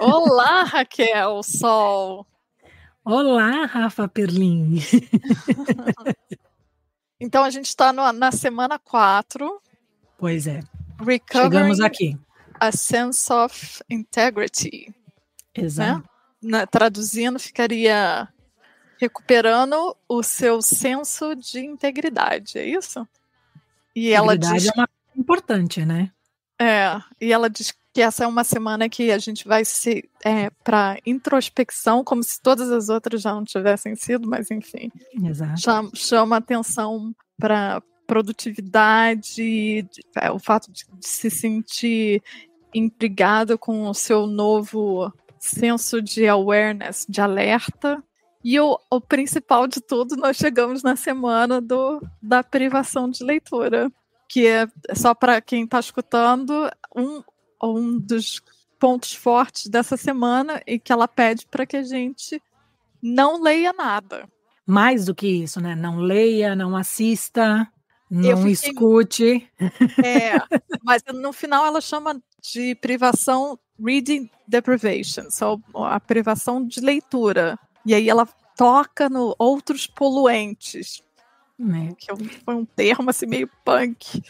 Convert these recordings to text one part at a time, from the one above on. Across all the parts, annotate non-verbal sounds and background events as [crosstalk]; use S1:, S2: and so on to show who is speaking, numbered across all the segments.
S1: Olá, Raquel Sol.
S2: Olá, Rafa Perlin.
S1: [laughs] então a gente está na semana 4. Pois é. Recovering Chegamos aqui. A sense of integrity. Né? Exato. Né? traduzindo, ficaria recuperando o seu senso de integridade, é isso?
S2: E ela diz é uma importante, né?
S1: É, e ela diz que essa é uma semana que a gente vai se é, para introspecção, como se todas as outras já não tivessem sido, mas enfim. Exato. Chama, chama atenção para produtividade, é, o fato de, de se sentir intrigado com o seu novo senso de awareness, de alerta. E o, o principal de tudo, nós chegamos na semana do, da privação de leitura, que é, é só para quem está escutando, um, um dos pontos fortes dessa semana e que ela pede para que a gente não leia nada.
S2: Mais do que isso, né? Não leia, não assista, não fiquei... escute. É, mas
S1: no final ela chama de privação reading deprivation, só a privação de leitura. E aí ela toca no outros poluentes, é. que é foi um termo assim meio punk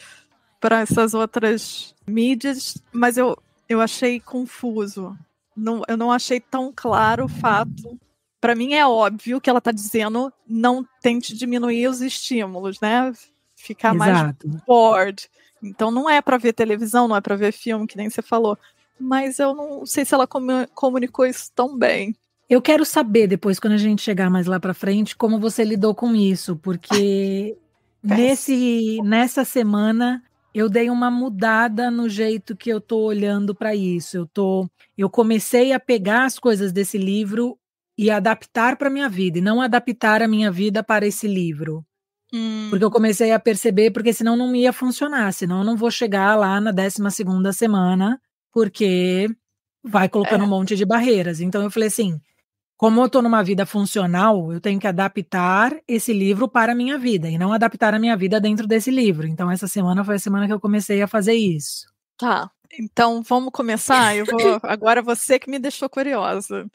S1: para essas outras mídias, mas eu, eu achei confuso. Não, eu não achei tão claro o fato. Para mim é óbvio que ela está dizendo não tente diminuir os estímulos, né? Ficar Exato. mais bored. Então não é para ver televisão, não é para ver filme, que nem você falou. Mas eu não sei se ela comunicou isso tão
S2: bem. Eu quero saber depois, quando a gente chegar mais lá para frente, como você lidou com isso, porque ah, [laughs] nesse, nessa semana eu dei uma mudada no jeito que eu estou olhando para isso. Eu tô, eu comecei a pegar as coisas desse livro e adaptar para minha vida, e não adaptar a minha vida para esse livro. Hum. Porque eu comecei a perceber, porque senão não ia funcionar, senão eu não vou chegar lá na 12 segunda semana, porque vai colocando é. um monte de barreiras. Então eu falei assim, como eu estou numa vida funcional, eu tenho que adaptar esse livro para a minha vida e não adaptar a minha vida dentro desse livro. Então, essa semana foi a semana que eu comecei a fazer isso. Tá. Então, vamos começar? Eu vou. [laughs]
S1: Agora você que me deixou curiosa.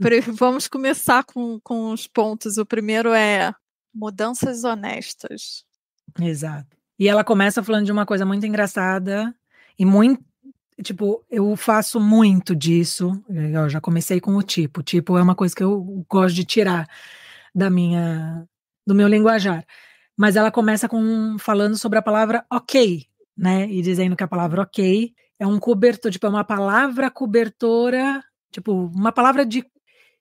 S1: Pre... Vamos começar com, com os pontos. O primeiro é
S2: Mudanças honestas. Exato. E ela começa falando de uma coisa muito engraçada e muito. Tipo, eu faço muito disso. Eu já comecei com o tipo. Tipo é uma coisa que eu gosto de tirar da minha, do meu linguajar. Mas ela começa com falando sobre a palavra ok, né? E dizendo que a palavra ok é um cobertor, tipo, é uma palavra cobertora, tipo, uma palavra de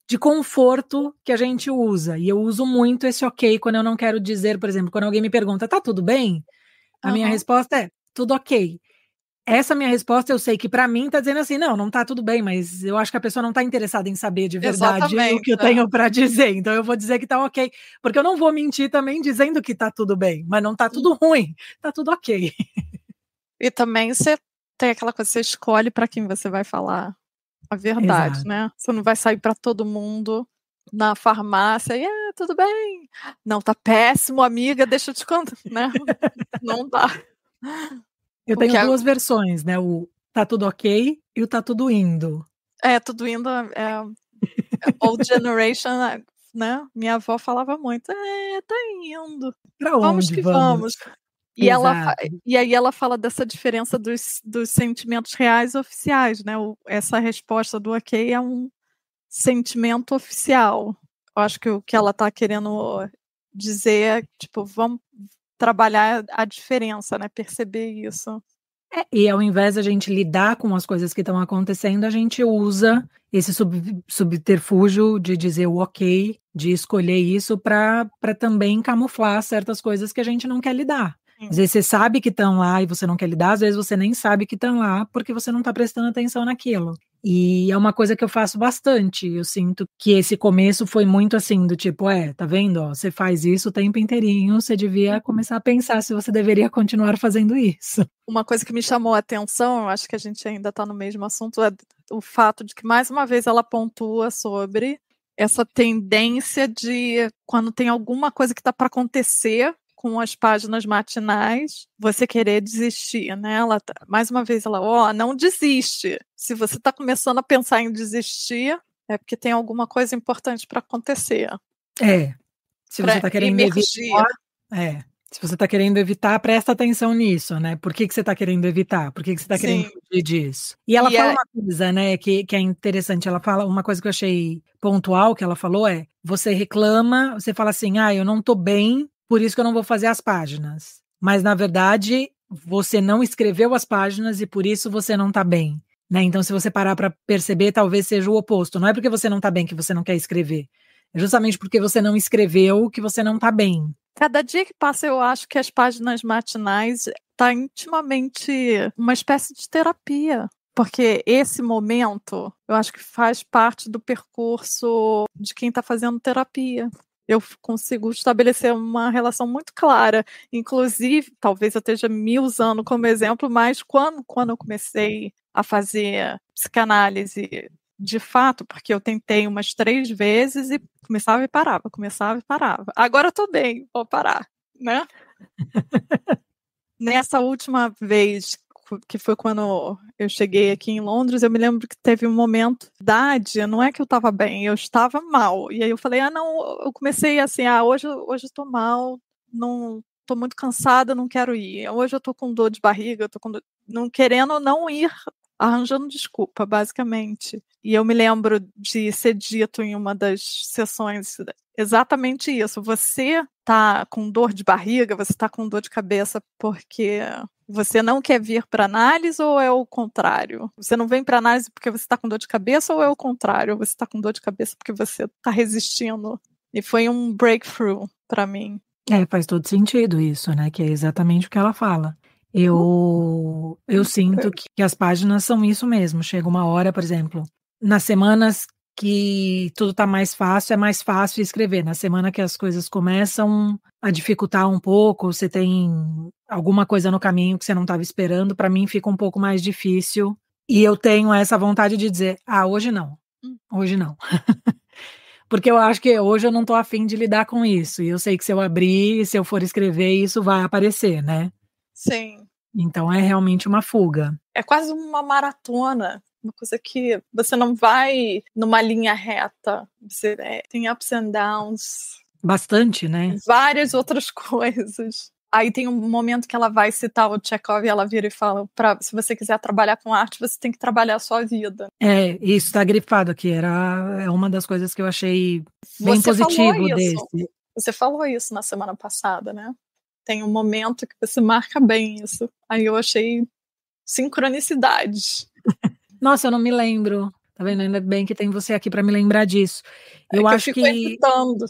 S2: de conforto que a gente usa. E eu uso muito esse ok quando eu não quero dizer, por exemplo, quando alguém me pergunta, tá tudo bem? A minha resposta é, tudo ok. Essa minha resposta eu sei que para mim tá dizendo assim, não, não tá tudo bem, mas eu acho que a pessoa não tá interessada em saber de verdade Exatamente, o que eu é. tenho para [laughs] dizer. Então eu vou dizer que tá ok, porque eu não vou mentir também dizendo que tá tudo bem, mas não tá tudo ruim, tá tudo ok. E também
S1: você tem aquela coisa, você escolhe para quem você vai falar a verdade, Exato. né? Você não vai sair para todo mundo na farmácia e ah, tudo bem. Não, tá péssimo, amiga, deixa eu te contar, [laughs] né? não dá.
S2: Eu Porque tenho duas a... versões, né? O tá tudo ok e o tá tudo indo.
S1: É, tudo indo é, é old generation, né? né? Minha avó falava muito, é, tá indo. Pra onde vamos que vamos? vamos. E, ela, e aí ela fala dessa diferença dos, dos sentimentos reais oficiais, né? O, essa resposta do ok é um sentimento oficial. Eu acho que o que ela está querendo dizer é, tipo, vamos trabalhar a diferença, né? Perceber isso.
S2: É, e ao invés da gente lidar com as coisas que estão acontecendo, a gente usa esse sub, subterfúgio de dizer o ok, de escolher isso para também camuflar certas coisas que a gente não quer lidar. Sim. Às vezes você sabe que estão lá e você não quer lidar, às vezes você nem sabe que estão lá porque você não está prestando atenção naquilo. E é uma coisa que eu faço bastante. Eu sinto que esse começo foi muito assim, do tipo, é, tá vendo? você faz isso o tempo inteirinho, você devia uhum. começar a pensar se você deveria continuar fazendo isso. Uma coisa que me
S1: chamou a atenção, eu acho que a gente ainda está no mesmo assunto, é o fato de que, mais uma vez, ela pontua sobre essa tendência de quando tem alguma coisa que está para acontecer, com as páginas matinais, você querer desistir, né? Ela, tá, mais uma vez, ela, ó, oh, não desiste. Se você está começando a pensar em desistir, é porque tem alguma coisa importante para acontecer.
S2: É. Se você está querendo emergir. evitar, é. Se você está querendo evitar, presta atenção nisso, né? Por que, que você está querendo evitar? Por que, que você está querendo fugir disso? E ela e fala é... uma coisa, né, que, que é interessante. Ela fala uma coisa que eu achei pontual que ela falou é: você reclama, você fala assim, ah, eu não estou bem, por isso que eu não vou fazer as páginas. Mas, na verdade, você não escreveu as páginas e por isso você não está bem. Né? Então, se você parar para perceber, talvez seja o oposto. Não é porque você não está bem que você não quer escrever. É justamente porque você não escreveu que você não está bem. Cada dia que passa, eu acho que as páginas matinais está intimamente
S1: uma espécie de terapia. Porque esse momento, eu acho que faz parte do percurso de quem está fazendo terapia eu consigo estabelecer uma relação muito clara. Inclusive, talvez eu esteja me usando como exemplo, mas quando, quando eu comecei a fazer psicanálise de fato, porque eu tentei umas três vezes e começava e parava, começava e parava. Agora eu tô bem, vou parar, né? [laughs] Nessa última vez que foi quando eu cheguei aqui em Londres, eu me lembro que teve um momento, idade, não é que eu estava bem, eu estava mal. E aí eu falei, ah, não, eu comecei assim, ah, hoje, hoje eu estou mal, não estou muito cansada, não quero ir. Hoje eu estou com dor de barriga, estou com dor... não querendo não ir, arranjando desculpa, basicamente. E eu me lembro de ser dito em uma das sessões exatamente isso. Você está com dor de barriga, você está com dor de cabeça porque você não quer vir para análise ou é o contrário? Você não vem para análise porque você está com dor de cabeça ou é o contrário? Você está com dor de cabeça porque você está resistindo? E foi um breakthrough para mim.
S2: É, faz todo sentido isso, né? Que é exatamente o que ela fala. Eu, uhum. eu sinto é. que, que as páginas são isso mesmo. Chega uma hora, por exemplo, nas semanas que tudo está mais fácil, é mais fácil escrever. Na semana que as coisas começam a dificultar um pouco, você tem alguma coisa no caminho que você não estava esperando, para mim fica um pouco mais difícil. E eu tenho essa vontade de dizer: ah, hoje não, hum. hoje não. [laughs] Porque eu acho que hoje eu não estou afim de lidar com isso. E eu sei que se eu abrir, se eu for escrever, isso vai aparecer, né? Sim. Então é realmente uma fuga.
S1: É quase uma maratona uma coisa que você não vai numa linha reta. Você é, tem ups and downs.
S2: Bastante, né?
S1: Várias outras [laughs] coisas. Aí tem um momento que ela vai citar o Tchekov e ela vira e fala: pra, se você quiser trabalhar com arte, você tem que trabalhar a sua vida.
S2: É, isso está grifado aqui. Era, é uma das coisas que eu achei
S1: bem você positivo desse. Você falou isso na semana passada, né? Tem um momento que você marca bem isso. Aí eu achei
S2: sincronicidade. [laughs] Nossa, eu não me lembro. Tá vendo? Ainda bem que tem você aqui para me lembrar disso. É eu acho que. Eu fico que...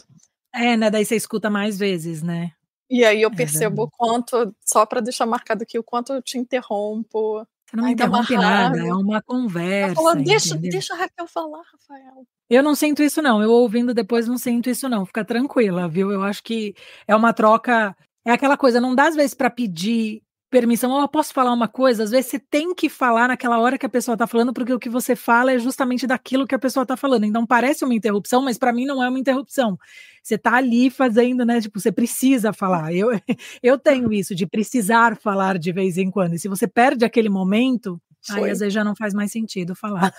S2: É, né? Daí você escuta mais vezes, né?
S1: E aí eu é percebo é, o quanto, só para deixar marcado aqui, o quanto eu te interrompo. Você não me é interrompe nada, é
S2: uma conversa. Falo, deixa,
S1: deixa a Raquel falar, Rafael.
S2: Eu não sinto isso, não. Eu ouvindo depois não sinto isso, não. Fica tranquila, viu? Eu acho que é uma troca. É aquela coisa, não dá às vezes para pedir permissão, oh, eu posso falar uma coisa? Às vezes você tem que falar naquela hora que a pessoa está falando, porque o que você fala é justamente daquilo que a pessoa está falando. Então parece uma interrupção, mas para mim não é uma interrupção. Você está ali fazendo, né? Tipo, você precisa falar. Eu, [laughs] eu tenho isso de precisar falar de vez em quando. E se você perde aquele momento, Foi. aí às vezes já não faz mais sentido falar.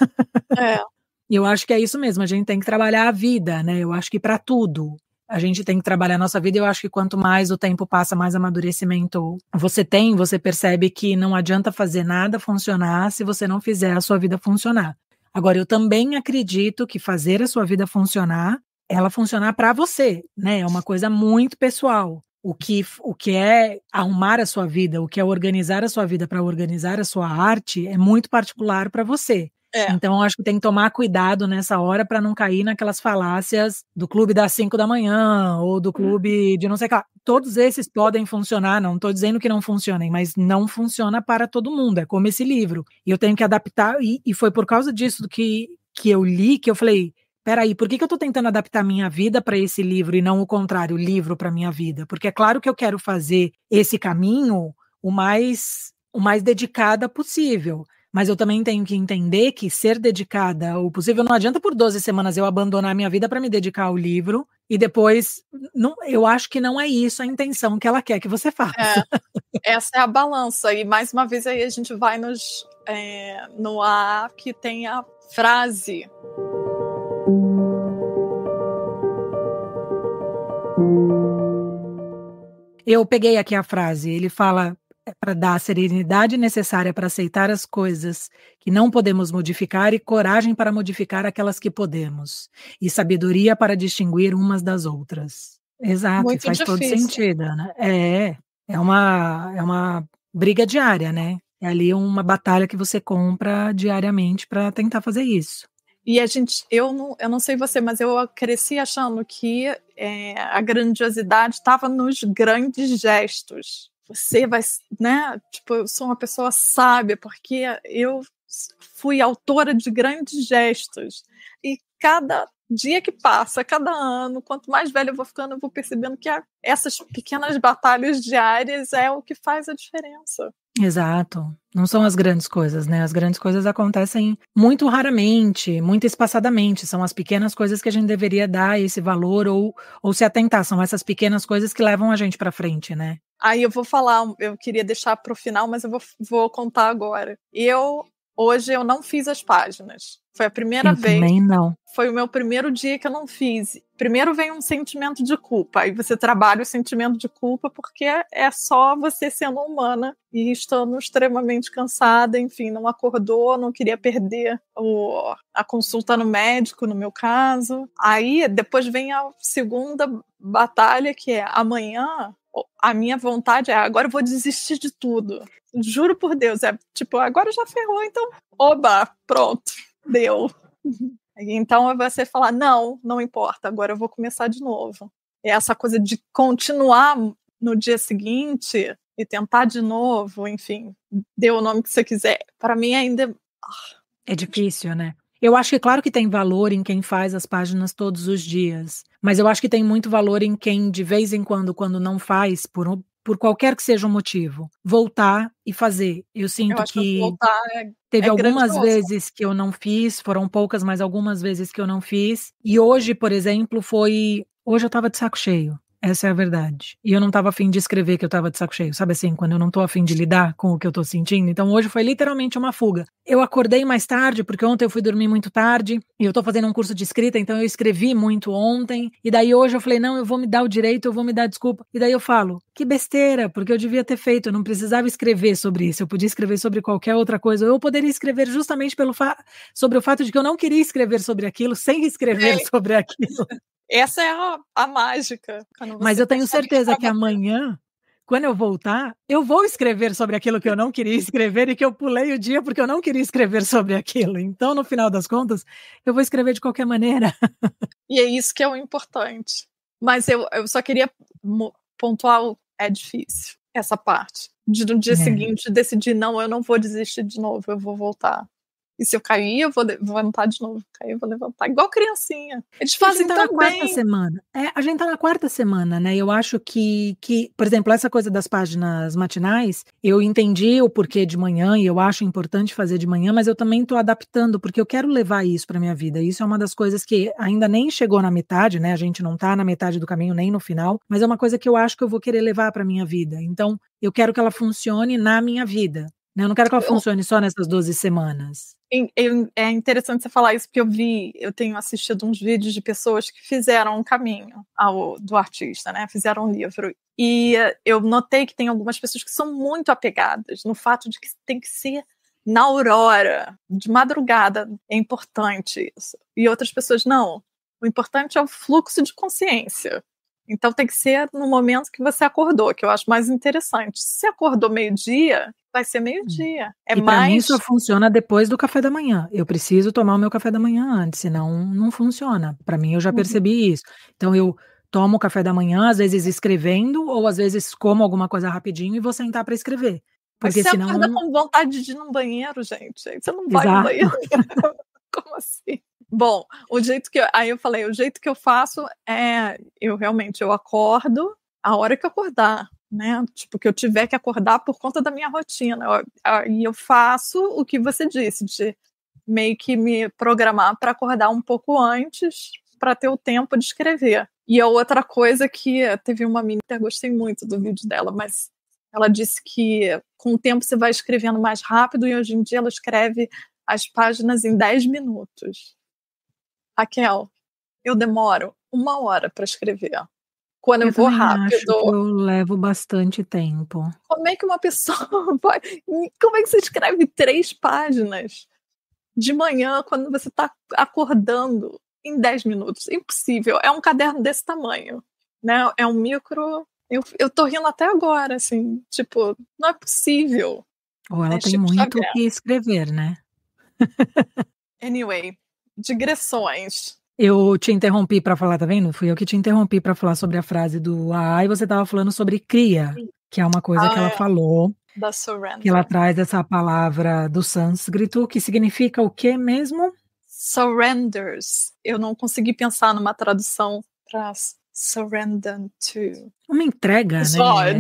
S2: É. [laughs] E eu acho que é isso mesmo, a gente tem que trabalhar a vida, né? Eu acho que para tudo a gente tem que trabalhar a nossa vida. Eu acho que quanto mais o tempo passa, mais amadurecimento você tem, você percebe que não adianta fazer nada funcionar se você não fizer a sua vida funcionar. Agora, eu também acredito que fazer a sua vida funcionar, ela funcionar para você, né? É uma coisa muito pessoal. O que, o que é arrumar a sua vida, o que é organizar a sua vida para organizar a sua arte, é muito particular para você. É. Então, acho que tem que tomar cuidado nessa hora para não cair naquelas falácias do clube das 5 da manhã ou do uhum. clube de não sei o que lá. Todos esses podem funcionar, não estou dizendo que não funcionem, mas não funciona para todo mundo. É como esse livro. E eu tenho que adaptar, e, e foi por causa disso que, que eu li que eu falei. Peraí, por que, que eu estou tentando adaptar minha vida para esse livro e não o contrário, o livro para minha vida? Porque é claro que eu quero fazer esse caminho o mais o mais dedicada possível. Mas eu também tenho que entender que ser dedicada ao possível não adianta por 12 semanas eu abandonar minha vida para me dedicar ao livro e depois não, eu acho que não é isso a intenção que ela quer que você faça.
S1: É, essa é a balança e mais uma vez aí a gente vai nos é, no ar que tem a frase.
S2: Eu peguei aqui a frase. Ele fala: é para dar a serenidade necessária para aceitar as coisas que não podemos modificar e coragem para modificar aquelas que podemos, e sabedoria para distinguir umas das outras. Exato, Muito faz difícil. todo sentido, né? É, é uma, é uma briga diária, né? É ali uma batalha que você compra diariamente para tentar fazer isso. E a gente, eu não,
S1: eu não sei você, mas eu cresci achando que é, a grandiosidade estava nos grandes gestos você vai, né? Tipo, eu sou uma pessoa sábia porque eu fui autora de grandes gestos. E cada dia que passa, cada ano, quanto mais velho eu vou ficando, eu vou percebendo que essas pequenas batalhas diárias é o que faz a diferença.
S2: Exato. Não são as grandes coisas, né? As grandes coisas acontecem muito raramente, muito espaçadamente. São as pequenas coisas que a gente deveria dar esse valor ou, ou se atentar. São essas pequenas coisas que levam a gente para frente, né?
S1: Aí eu vou falar, eu queria deixar para o final, mas eu vou, vou contar agora. Eu Hoje eu não fiz as páginas. Foi a primeira eu vez. Também não. Foi o meu primeiro dia que eu não fiz. Primeiro vem um sentimento de culpa. Aí você trabalha o sentimento de culpa porque é só você sendo humana e estando extremamente cansada, enfim, não acordou, não queria perder o, a consulta no médico, no meu caso. Aí depois vem a segunda batalha que é amanhã a minha vontade é agora eu vou desistir de tudo. Juro por Deus, é tipo, agora já ferrou, então, oba, pronto, deu. [laughs] Então é você falar, não, não importa, agora eu vou começar de novo. É essa coisa de continuar no dia seguinte e tentar de novo, enfim, dê o nome que você
S2: quiser. Para mim ainda. É, ah, é difícil, né? Eu acho que, claro, que tem valor em quem faz as páginas todos os dias, mas eu acho que tem muito valor em quem, de vez em quando, quando não faz, por, por qualquer que seja o motivo, voltar e fazer. Eu sinto eu que, que é, teve é algumas vezes que eu não fiz, foram poucas, mas algumas vezes que eu não fiz. E hoje, por exemplo, foi. Hoje eu estava de saco cheio. Essa é a verdade. E eu não tava afim de escrever que eu tava de saco cheio, sabe assim, quando eu não tô afim de lidar com o que eu tô sentindo. Então hoje foi literalmente uma fuga. Eu acordei mais tarde, porque ontem eu fui dormir muito tarde, e eu tô fazendo um curso de escrita, então eu escrevi muito ontem. E daí hoje eu falei, não, eu vou me dar o direito, eu vou me dar desculpa. E daí eu falo, que besteira, porque eu devia ter feito, eu não precisava escrever sobre isso, eu podia escrever sobre qualquer outra coisa. Eu poderia escrever justamente pelo sobre o fato de que eu não queria escrever sobre aquilo, sem escrever é. sobre aquilo.
S1: Essa é a, a mágica. Mas eu
S2: tenho certeza tá que, que amanhã, quando eu voltar, eu vou escrever sobre aquilo que eu não queria escrever e que eu pulei o dia porque eu não queria escrever sobre aquilo. Então, no final das contas, eu vou escrever de qualquer maneira.
S1: E é isso que é o importante. Mas eu, eu só queria pontuar: é difícil essa parte. De, no dia é. seguinte, decidir: não, eu não vou desistir de novo, eu vou voltar. E se eu cair, eu vou, vou levantar de novo. Cair, eu vou levantar. Igual
S2: criancinha. Eles é fazem tá então na quarta semana. É, a gente tá na quarta semana, né? Eu acho que, que, por exemplo, essa coisa das páginas matinais, eu entendi o porquê de manhã e eu acho importante fazer de manhã, mas eu também tô adaptando, porque eu quero levar isso pra minha vida. Isso é uma das coisas que ainda nem chegou na metade, né? A gente não tá na metade do caminho nem no final, mas é uma coisa que eu acho que eu vou querer levar pra minha vida. Então, eu quero que ela funcione na minha vida. Né, eu não quero que ela tipo, funcione só nessas 12 semanas.
S1: É interessante você falar isso, porque eu vi, eu tenho assistido uns vídeos de pessoas que fizeram um caminho ao, do artista, né? Fizeram um livro. E eh, eu notei que tem algumas pessoas que são muito apegadas no fato de que tem que ser na aurora, de madrugada. É importante isso. E outras pessoas, não. O importante é o fluxo de consciência. Então tem que ser no momento que você acordou, que eu acho mais interessante. Se acordou meio-dia, Vai ser meio-dia. É e mais. Pra mim só
S2: funciona depois do café da manhã. Eu preciso tomar o meu café da manhã antes, senão não funciona. Para mim, eu já uhum. percebi uhum. isso. Então, eu tomo o café da manhã, às vezes escrevendo, ou às vezes como alguma coisa rapidinho e vou sentar para escrever. Porque você senão. Você acorda com vontade de ir num banheiro, gente. Você não vai Exato. no banheiro. [laughs] como assim? Bom, o jeito
S1: que eu, aí eu falei, o jeito que eu faço é eu realmente eu acordo a hora que eu acordar né? Tipo, que eu tiver que acordar por conta da minha rotina. E eu, faço o que você disse, de meio que me programar para acordar um pouco antes para ter o tempo de escrever. E a outra coisa que teve uma menina, gostei muito do vídeo dela, mas ela disse que com o tempo você vai escrevendo mais rápido e hoje em dia ela escreve as páginas em 10 minutos. Raquel, eu demoro uma hora para escrever.
S2: Quando eu, eu vou rápido. Acho que eu levo bastante tempo.
S1: Como é que uma pessoa pode. [laughs] Como é que você escreve três páginas de manhã quando você está acordando em dez minutos? Impossível. É um caderno desse tamanho. Né? É um micro. Eu, eu tô rindo até agora, assim, tipo, não é possível.
S2: Ou ela tem tipo, muito o que escrever, né?
S1: [laughs] anyway, digressões.
S2: Eu te interrompi para falar, tá vendo? Fui eu que te interrompi para falar sobre a frase do AA e você tava falando sobre cria, que é uma coisa ah, que ela é. falou.
S1: Da surrender. Que ela
S2: traz essa palavra do sânscrito, que significa o que mesmo?
S1: Surrenders. Eu não consegui pensar numa tradução para surrender to.
S2: Uma entrega, né?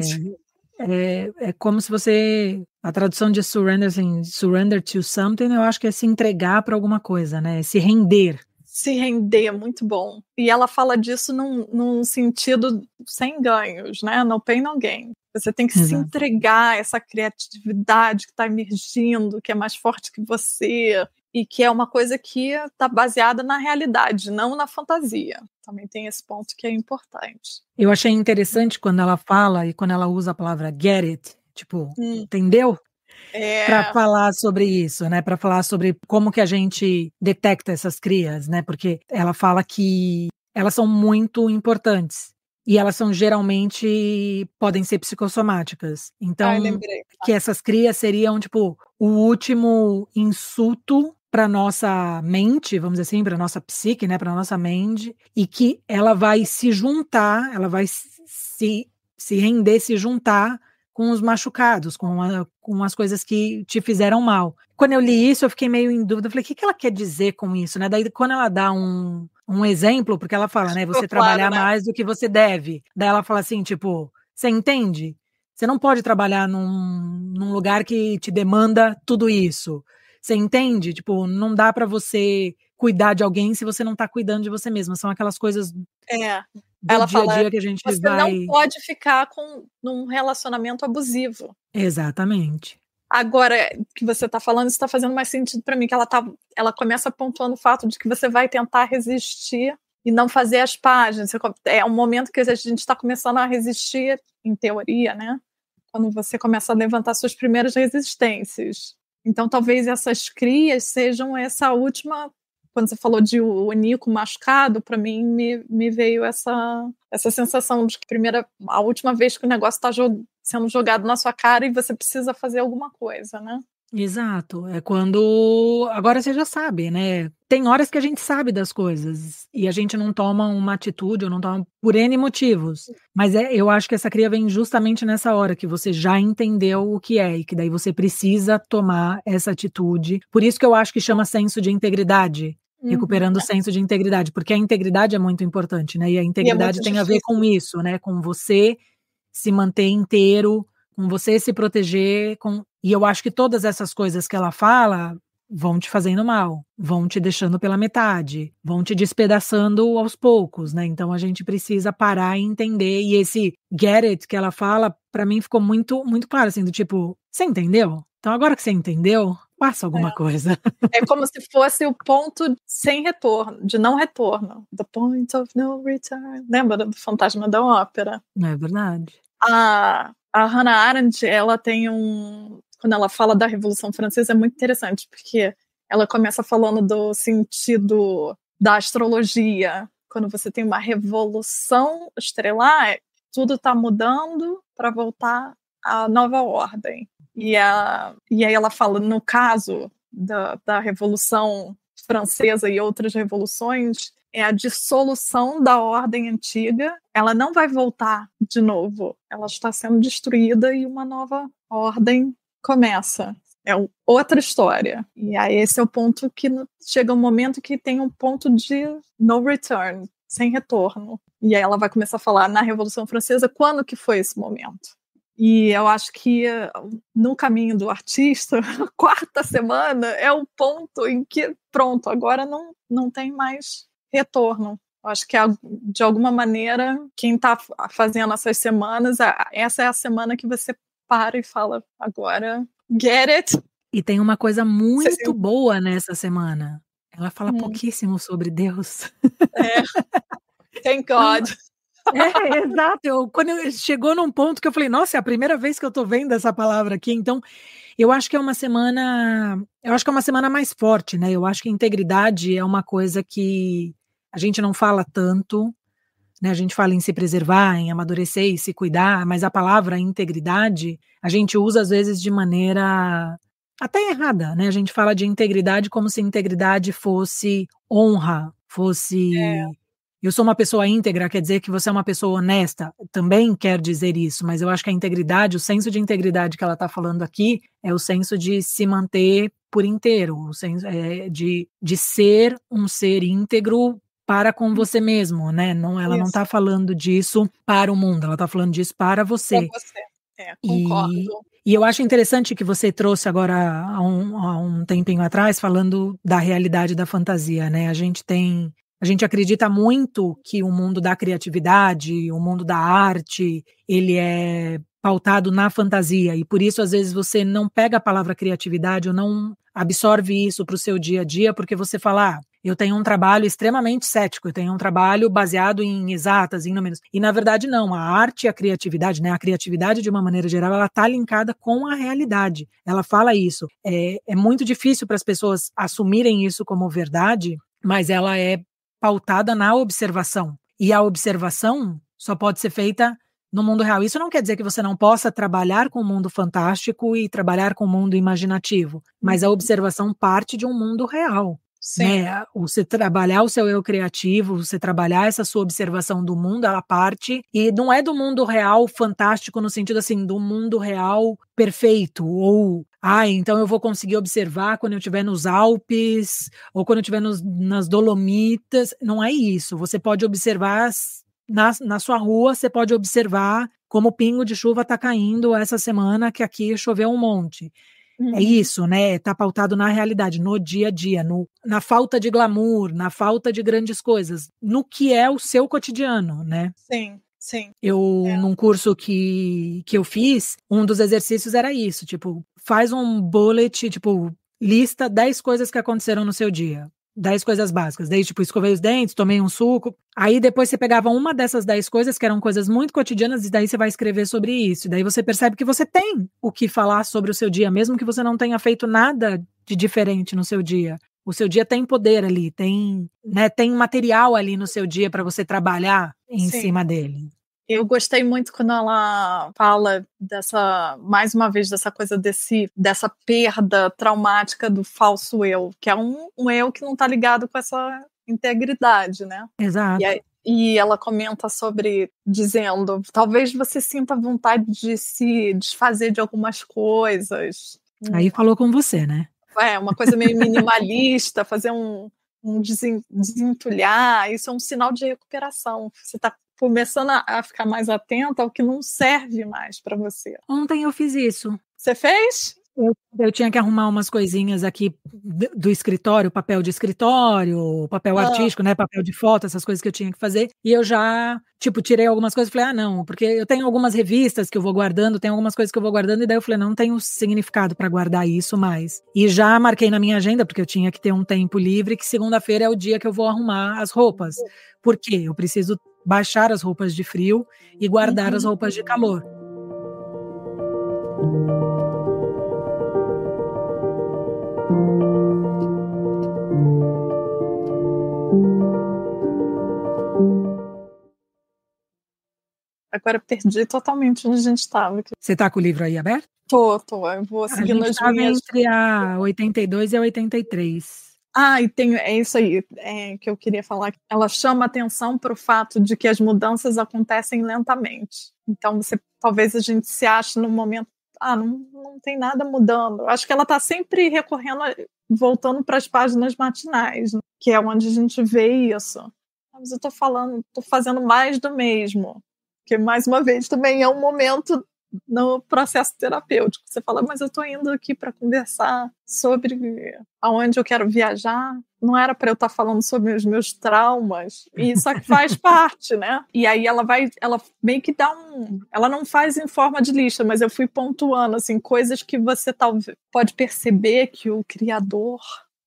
S2: É, é, é, como se você. A tradução de surrender, assim, surrender to something, eu acho que é se entregar para alguma coisa, né? É se render se render
S1: é muito bom. E ela fala disso num, num sentido sem ganhos, né? No pain, no gain. Você tem que se entregar a essa criatividade que está emergindo, que é mais forte que você, e que é uma coisa que está baseada na realidade, não na fantasia. Também tem esse ponto que é importante.
S2: Eu achei interessante quando ela fala e quando ela usa a palavra get it, tipo, hum. entendeu? é. para falar sobre isso, né? Para falar sobre como que a gente detecta essas crias, né? Porque ela fala que elas são muito importantes. E elas são geralmente podem ser psicossomáticas. Então, Ai, que essas crias seriam tipo o último insulto para nossa mente, vamos dizer assim, para nossa psique, né, para nossa mente, e que ela vai se juntar, ela vai se se render, se juntar com os machucados, com, a, com as coisas que te fizeram mal. Quando eu li isso, eu fiquei meio em dúvida. Eu falei, o que, que ela quer dizer com isso? Né? Daí, quando ela dá um, um exemplo, porque ela fala, né? Você [laughs] claro, trabalhar né? mais do que você deve. Daí ela fala assim, tipo, você entende? Você não pode trabalhar num, num lugar que te demanda tudo isso. Você entende? Tipo, não dá para você cuidar de alguém se você não tá cuidando de você mesma. São aquelas coisas
S1: é do ela dia fala, a dia que a gente você vai... não pode ficar com num relacionamento abusivo.
S2: Exatamente.
S1: Agora que você está falando, isso está fazendo mais sentido para mim, que ela, tá, ela começa pontuando o fato de que você vai tentar resistir e não fazer as páginas. É um momento que a gente está começando a resistir, em teoria, né? Quando você começa a levantar suas primeiras resistências. Então, talvez essas crias sejam essa última quando você falou de o Nico machucado, para mim me, me veio essa, essa sensação de que primeira, a última vez que o negócio está sendo jogado na sua cara e você precisa fazer alguma coisa, né?
S2: Exato. É quando. Agora você já sabe, né? Tem horas que a gente sabe das coisas e a gente não toma uma atitude ou não toma por N motivos. Mas é, eu acho que essa cria vem justamente nessa hora que você já entendeu o que é e que daí você precisa tomar essa atitude. Por isso que eu acho que chama senso de integridade. Uhum. recuperando uhum. o senso de integridade, porque a integridade é muito importante, né? E a é integridade é tem difícil. a ver com isso, né? Com você se manter inteiro, com você se proteger, com e eu acho que todas essas coisas que ela fala vão te fazendo mal, vão te deixando pela metade, vão te despedaçando aos poucos, né? Então a gente precisa parar e entender e esse get it que ela fala, para mim ficou muito muito claro assim, do tipo, você entendeu? Então agora que você entendeu, passa alguma é. coisa. É como se fosse o ponto sem retorno, de não
S1: retorno. The point of no return. Lembra do Fantasma da Ópera?
S2: É verdade.
S1: A, a Hannah Arendt, ela tem um. Quando ela fala da Revolução Francesa, é muito interessante, porque ela começa falando do sentido da astrologia. Quando você tem uma revolução estrelar, tudo está mudando para voltar à nova ordem. E, a, e aí ela fala, no caso da, da Revolução Francesa e outras revoluções, é a dissolução da ordem antiga. Ela não vai voltar de novo. Ela está sendo destruída e uma nova ordem começa. É outra história. E aí esse é o ponto que chega um momento que tem um ponto de no return, sem retorno. E aí ela vai começar a falar na Revolução Francesa quando que foi esse momento. E eu acho que eh, no caminho do artista, [laughs] a quarta semana é o ponto em que, pronto, agora não, não tem mais retorno. Eu acho que, de alguma maneira, quem está fazendo essas semanas, essa é a semana que você para e fala, agora,
S2: get it. E tem uma coisa muito boa nessa semana. Ela fala hum. pouquíssimo sobre Deus. É. [laughs] Thank God. É, exato. Eu, quando eu, chegou num ponto que eu falei, nossa, é a primeira vez que eu tô vendo essa palavra aqui, então eu acho que é uma semana, eu acho que é uma semana mais forte, né? Eu acho que integridade é uma coisa que a gente não fala tanto, né? A gente fala em se preservar, em amadurecer e se cuidar, mas a palavra integridade a gente usa às vezes de maneira até errada, né? A gente fala de integridade como se integridade fosse honra, fosse é eu sou uma pessoa íntegra, quer dizer que você é uma pessoa honesta, também quer dizer isso, mas eu acho que a integridade, o senso de integridade que ela está falando aqui, é o senso de se manter por inteiro, o senso é, de, de ser um ser íntegro para com você mesmo, né? Não, ela isso. não está falando disso para o mundo, ela está falando disso para você. Para você. É, concordo. E, e, eu acho interessante que você trouxe agora há um, há um tempinho atrás falando da realidade da fantasia, né? A gente tem a gente acredita muito que o mundo da criatividade, o mundo da arte, ele é pautado na fantasia e por isso às vezes você não pega a palavra criatividade ou não absorve isso para o seu dia a dia porque você fala ah, eu tenho um trabalho extremamente cético, eu tenho um trabalho baseado em exatas, em números. E na verdade não, a arte e a criatividade, né? A criatividade de uma maneira geral, ela está linkada com a realidade. Ela fala isso. É, é muito difícil para as pessoas assumirem isso como verdade, mas ela é pautada na observação. E a observação só pode ser feita no mundo real. Isso não quer dizer que você não possa trabalhar com o mundo fantástico e trabalhar com o mundo imaginativo, mas a uhum. observação parte de um mundo real. Sim. Né? Você trabalhar o seu eu criativo, você trabalhar essa sua observação do mundo, ela parte e não é do mundo real fantástico no sentido assim do mundo real perfeito ou ah, então eu vou conseguir observar quando eu estiver nos Alpes ou quando eu estiver nas Dolomitas. Não é isso. Você pode observar na, na sua rua, você pode observar como o pingo de chuva está caindo essa semana, que aqui choveu um monte. É uhum. isso, né? Está pautado na realidade, no dia a dia, no, na falta de glamour, na falta de grandes coisas, no que é o seu cotidiano, né? Sim. Sim. Eu, é. num curso que, que eu fiz, um dos exercícios era isso, tipo, faz um bullet, tipo, lista 10 coisas que aconteceram no seu dia. 10 coisas básicas, desde tipo, escovei os dentes, tomei um suco. Aí depois você pegava uma dessas 10 coisas, que eram coisas muito cotidianas, e daí você vai escrever sobre isso. E daí você percebe que você tem o que falar sobre o seu dia, mesmo que você não tenha feito nada de diferente no seu dia. O seu dia tem poder ali, tem, né, tem material ali no seu dia para você trabalhar em Sim. cima dele. Eu gostei muito quando ela
S1: fala dessa, mais uma vez, dessa coisa desse, dessa perda traumática do falso eu, que é um, um eu que não está ligado com essa integridade, né? Exato. E, aí, e ela comenta sobre, dizendo, talvez você sinta vontade de se desfazer de algumas coisas.
S2: Aí falou com você, né?
S1: É, uma coisa meio [laughs] minimalista, fazer um, um desen, desentulhar, isso é um sinal de recuperação. Você está começando a, a ficar mais atenta ao que não serve mais para você.
S2: Ontem eu fiz isso. Você fez? Eu, eu, tinha que arrumar umas coisinhas aqui do escritório, papel de escritório, papel ah. artístico, né? Papel de foto, essas coisas que eu tinha que fazer. E eu já, tipo, tirei algumas coisas e falei, ah, não, porque eu tenho algumas revistas que eu vou guardando, tem algumas coisas que eu vou guardando, e daí eu falei, não tenho significado para guardar isso mais. E já marquei na minha agenda, porque eu tinha que ter um tempo livre, que segunda-feira é o dia que eu vou arrumar as roupas. Porque eu preciso baixar as roupas de frio e guardar uhum. as roupas de calor. Música
S1: Agora perdi totalmente onde a gente estava.
S2: Você está com o livro aí aberto?
S1: Tô, tô. Eu vou seguindo a gente estava entre a 82 e a 83. Ah, e tem, é isso aí é, que eu queria falar. Ela chama atenção para o fato de que as mudanças acontecem lentamente. Então, você, talvez a gente se ache no momento ah, não, não tem nada mudando. Acho que ela está sempre recorrendo, voltando para as páginas matinais, né, que é onde a gente vê isso. Ah, mas eu estou falando, estou fazendo mais do mesmo. Que mais uma vez também é um momento no processo terapêutico. Você fala, mas eu estou indo aqui para conversar sobre aonde eu quero viajar. Não era para eu estar tá falando sobre os meus traumas. E isso é que faz [laughs] parte, né? E aí ela vai, ela meio que dá um, ela não faz em forma de lista, mas eu fui pontuando assim coisas que você talvez pode perceber que o criador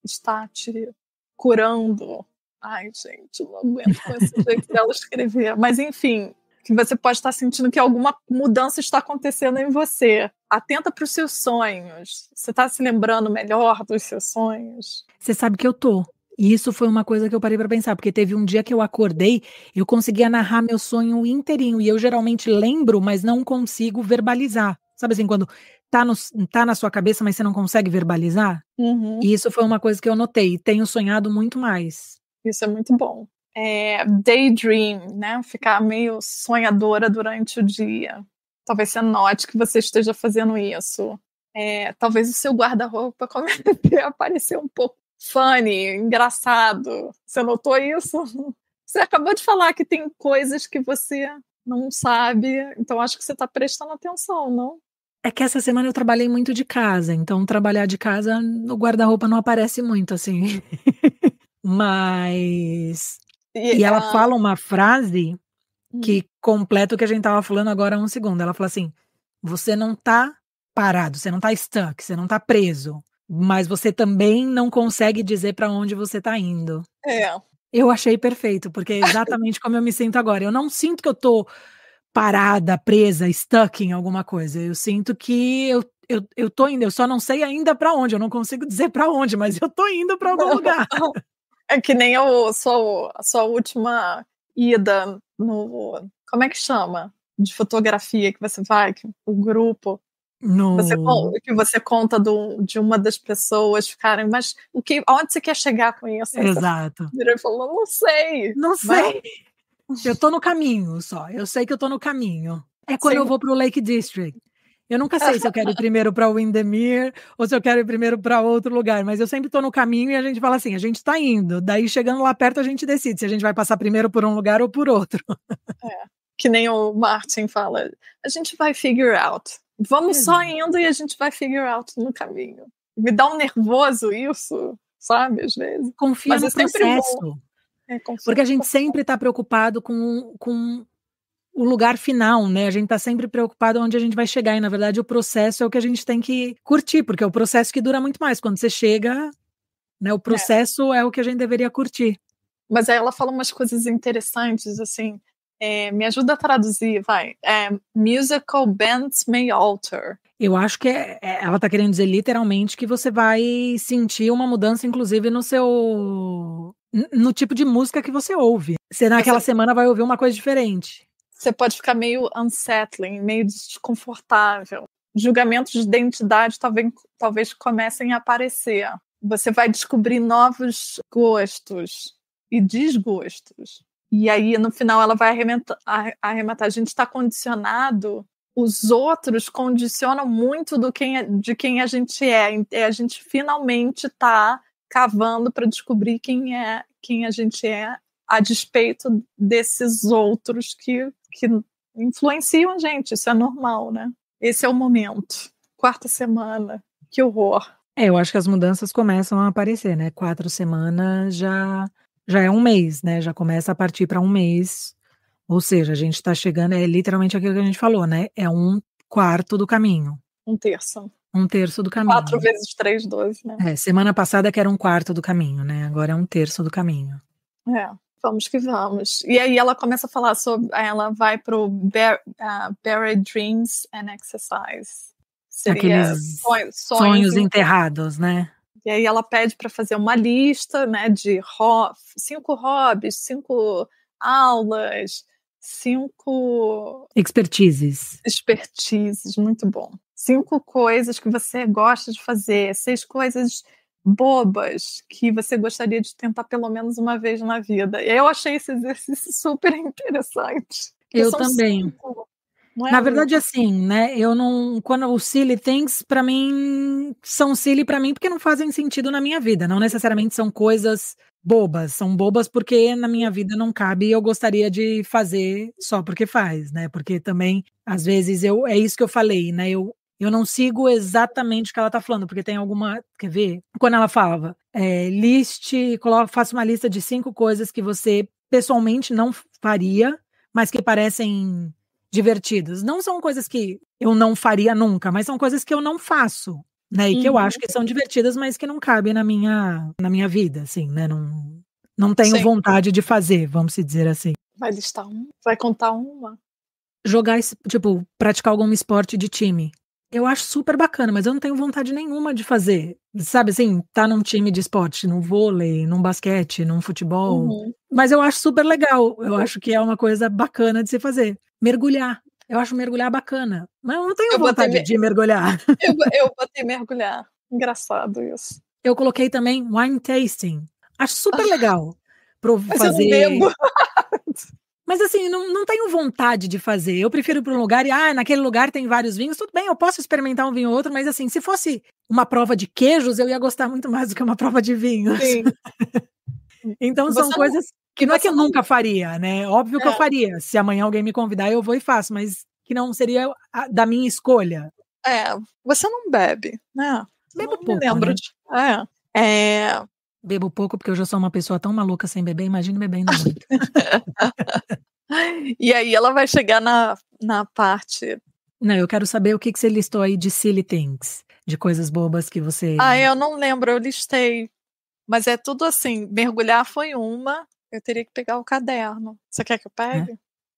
S1: está te curando. Ai, gente, não aguento com esse jeito dela escrever. Mas enfim, que você pode estar sentindo que alguma mudança está acontecendo em você. Atenta para os seus sonhos. Você está se lembrando melhor
S2: dos seus sonhos? Você sabe que eu tô. E isso foi uma coisa que eu parei para pensar, porque teve um dia que eu acordei, eu conseguia narrar meu sonho inteirinho, e eu geralmente lembro, mas não consigo verbalizar. Sabe assim, quando tá, no, tá na sua cabeça, mas você não consegue verbalizar? Uhum. E isso foi uma coisa que eu notei. Tenho sonhado muito mais. Isso é muito bom
S1: é, daydream, né? Ficar meio sonhadora durante o dia. Talvez você note que você esteja fazendo isso. É, talvez o seu guarda-roupa [laughs] comece a aparecer um pouco funny, engraçado. Você notou isso? Você acabou de falar que tem coisas que você não sabe, então acho que você está
S2: prestando atenção, não? É que essa semana eu trabalhei muito de casa, então trabalhar de casa no guarda-roupa não aparece muito, assim. [laughs] Mas e, ela fala uma frase que hum. completa o que a gente tava falando agora um segundo. Ela fala assim: você não tá parado, você não tá stuck, você não tá preso, mas você também não consegue dizer para onde você tá indo. É. Eu achei perfeito, porque é exatamente como eu me sinto agora. Eu não sinto que eu tô parada, presa, stuck em alguma coisa. Eu sinto que eu eu, eu tô indo, eu só não sei ainda para onde, eu não consigo dizer para onde, mas eu tô indo para algum lugar. [laughs] É que nem eu, sua, a sua
S1: última ida no. Como é que chama? De fotografia que você vai, que, o grupo. No... Você, que você conta do, de uma das pessoas ficarem, mas o que, onde você quer chegar com isso? Exato. Ele falou, não sei. Não sei.
S2: Mas... Eu tô no caminho só. Eu sei que eu tô no caminho. É quando Sim. eu vou pro Lake District. Eu nunca sei se eu quero ir primeiro para o Windermere ou se eu quero ir primeiro para outro lugar, mas eu sempre estou no caminho e a gente fala assim: a gente está indo. Daí, chegando lá perto, a gente decide se a gente vai passar primeiro por um lugar ou por outro. É, que
S1: nem o Martin fala: a gente vai figure out. Vamos só uhum. indo e a gente vai figure out no caminho. Me dá um
S2: nervoso isso, sabe? Às vezes. Confia mas no é processo.
S1: É, Porque a gente
S2: sempre está preocupado com, com o lugar final, né? A gente está sempre preocupado onde a gente vai chegar. E, na verdade, o processo é o que a gente tem que curtir, porque é o processo que dura muito mais. Quando você chega, né? O é. processo é, é o que a gente deveria curtir. Mas aí ela fala umas
S1: coisas interessantes, assim. É, me ajuda a traduzir, vai. É, musical bands
S2: may alter. Eu acho que é, é ela está querendo dizer literalmente que você vai sentir uma mudança, inclusive, no seu. no tipo de música que você ouve. Você naquela Essa... semana vai ouvir uma coisa diferente você pode ficar meio unsettling, meio
S1: desconfortável. Julgamentos de identidade talvez, talvez comecem a aparecer. Você vai descobrir novos gostos e desgostos. E aí, no final, ela vai arrematar. arrematar. A gente está condicionado os outros condicionam muito do quem, é, de quem a gente é. E é, a gente finalmente está cavando para descobrir quem é quem a gente é a despeito desses outros que que influenciam a gente, isso é normal, né? Esse é o momento. Quarta semana, que horror.
S2: É, eu acho que as mudanças começam a aparecer, né? Quatro semanas já já é um mês, né? Já começa a partir para um mês. Ou seja, a gente está chegando, é literalmente aquilo que a gente falou, né? É um quarto do caminho.
S1: Um terço.
S2: Um terço do caminho. Quatro
S1: vezes três, doze, né? É,
S2: semana passada que era um quarto do caminho, né? Agora é um terço do caminho.
S1: É vamos que vamos. E aí ela começa a falar sobre. Ela vai pro o ah, Buried Dreams and Exercise. Seria Aqueles
S2: sonhos, sonhos enterrados, né?
S1: E aí ela pede para fazer uma lista né, de cinco hobbies, cinco aulas, cinco.
S2: Expertises.
S1: Expertises, muito bom. Cinco coisas que você gosta de fazer, seis coisas bobas que você gostaria de tentar pelo menos uma vez na vida. Eu achei esse exercício [laughs] super interessante. Eu também.
S2: Cinco, é na verdade, muito... assim, né? Eu não. Quando o silly things, para mim, são silly para mim porque não fazem sentido na minha vida. Não necessariamente são coisas bobas. São bobas porque na minha vida não cabe e eu gostaria de fazer só porque faz, né? Porque também, às vezes, eu é isso que eu falei, né? Eu eu não sigo exatamente o que ela está falando, porque tem alguma. Quer ver? Quando ela falava, é, eh, liste, faça uma lista de cinco coisas que você pessoalmente não faria, mas que parecem divertidas. Não são coisas que eu não faria nunca, mas são coisas que eu não faço, né? E uhum. que eu acho uhum. que são divertidas, mas que não cabem na minha, na minha vida, assim, né? Não, não tenho Sim. vontade de fazer, vamos dizer assim.
S1: Vai listar um, vai contar uma.
S2: Jogar, tipo, praticar algum esporte de time eu acho super bacana, mas eu não tenho vontade nenhuma de fazer. Sabe assim, tá num time de esporte, num vôlei, num basquete, num futebol. Uhum. Mas eu acho super legal. Eu acho que é uma coisa bacana de se fazer. Mergulhar. Eu acho mergulhar bacana. Mas eu não tenho eu vontade botei... de mergulhar. [laughs] Eu, eu [laughs] botei mergulhar. Engraçado isso. Eu coloquei também wine tasting. Acho super ah, legal. Pro mas fazer. Eu não bebo. Mas assim, não, não tenho vontade de fazer. Eu prefiro ir para um lugar e, ah, naquele lugar tem vários vinhos. Tudo bem, eu posso experimentar um vinho ou outro, mas assim, se fosse uma prova de queijos, eu ia gostar muito mais do que uma prova de vinhos. Sim. [laughs] então são coisas que não é que eu nunca faria, né? Óbvio é. que eu é. faria. Se amanhã alguém me convidar, eu vou e faço, mas que não seria a, da minha escolha. É, você não bebe, né? Bebo não pouco, lembro né? de. É. É, Bebo pouco porque eu já sou uma pessoa tão maluca sem beber, imagino bebendo muito. [laughs]
S1: [laughs] e aí ela vai chegar na, na parte.
S2: Não, eu quero saber o que, que você listou aí de silly things, de coisas bobas que você.
S1: Ah, eu não lembro, eu listei. Mas é tudo assim, mergulhar foi uma, eu teria que pegar o
S2: caderno. Você quer que eu é. pegue? É.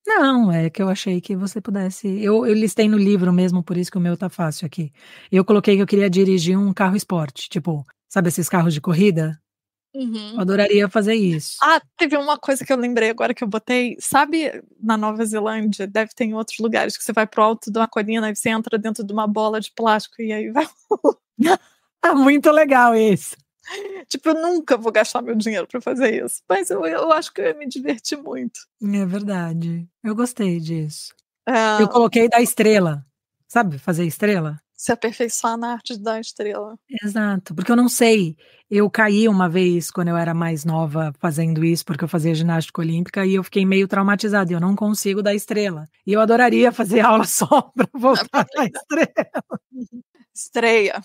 S2: Não, é que eu achei que você pudesse. Eu, eu, listei no livro mesmo, por isso que o meu tá fácil aqui. Eu coloquei que eu queria dirigir um carro esporte, tipo, sabe esses carros de corrida? Uhum. Adoraria fazer isso. Ah, teve uma coisa que eu lembrei
S1: agora que eu botei. Sabe, na Nova Zelândia, deve ter em outros lugares que você vai pro alto de uma colina e você entra dentro de uma bola de plástico e aí [laughs] vai.
S2: ah, muito legal esse.
S1: Tipo, eu nunca vou gastar meu dinheiro para fazer isso, mas eu, eu acho que eu ia me divertir
S2: muito. É verdade. Eu gostei disso. É... Eu coloquei da estrela. Sabe, fazer estrela?
S1: se aperfeiçoar na arte da estrela.
S2: Exato, porque eu não sei. Eu caí uma vez quando eu era mais nova fazendo isso, porque eu fazia ginástica olímpica e eu fiquei meio traumatizada. Eu não consigo dar estrela. E eu adoraria fazer aula [laughs] só para voltar à estrela. Estreia.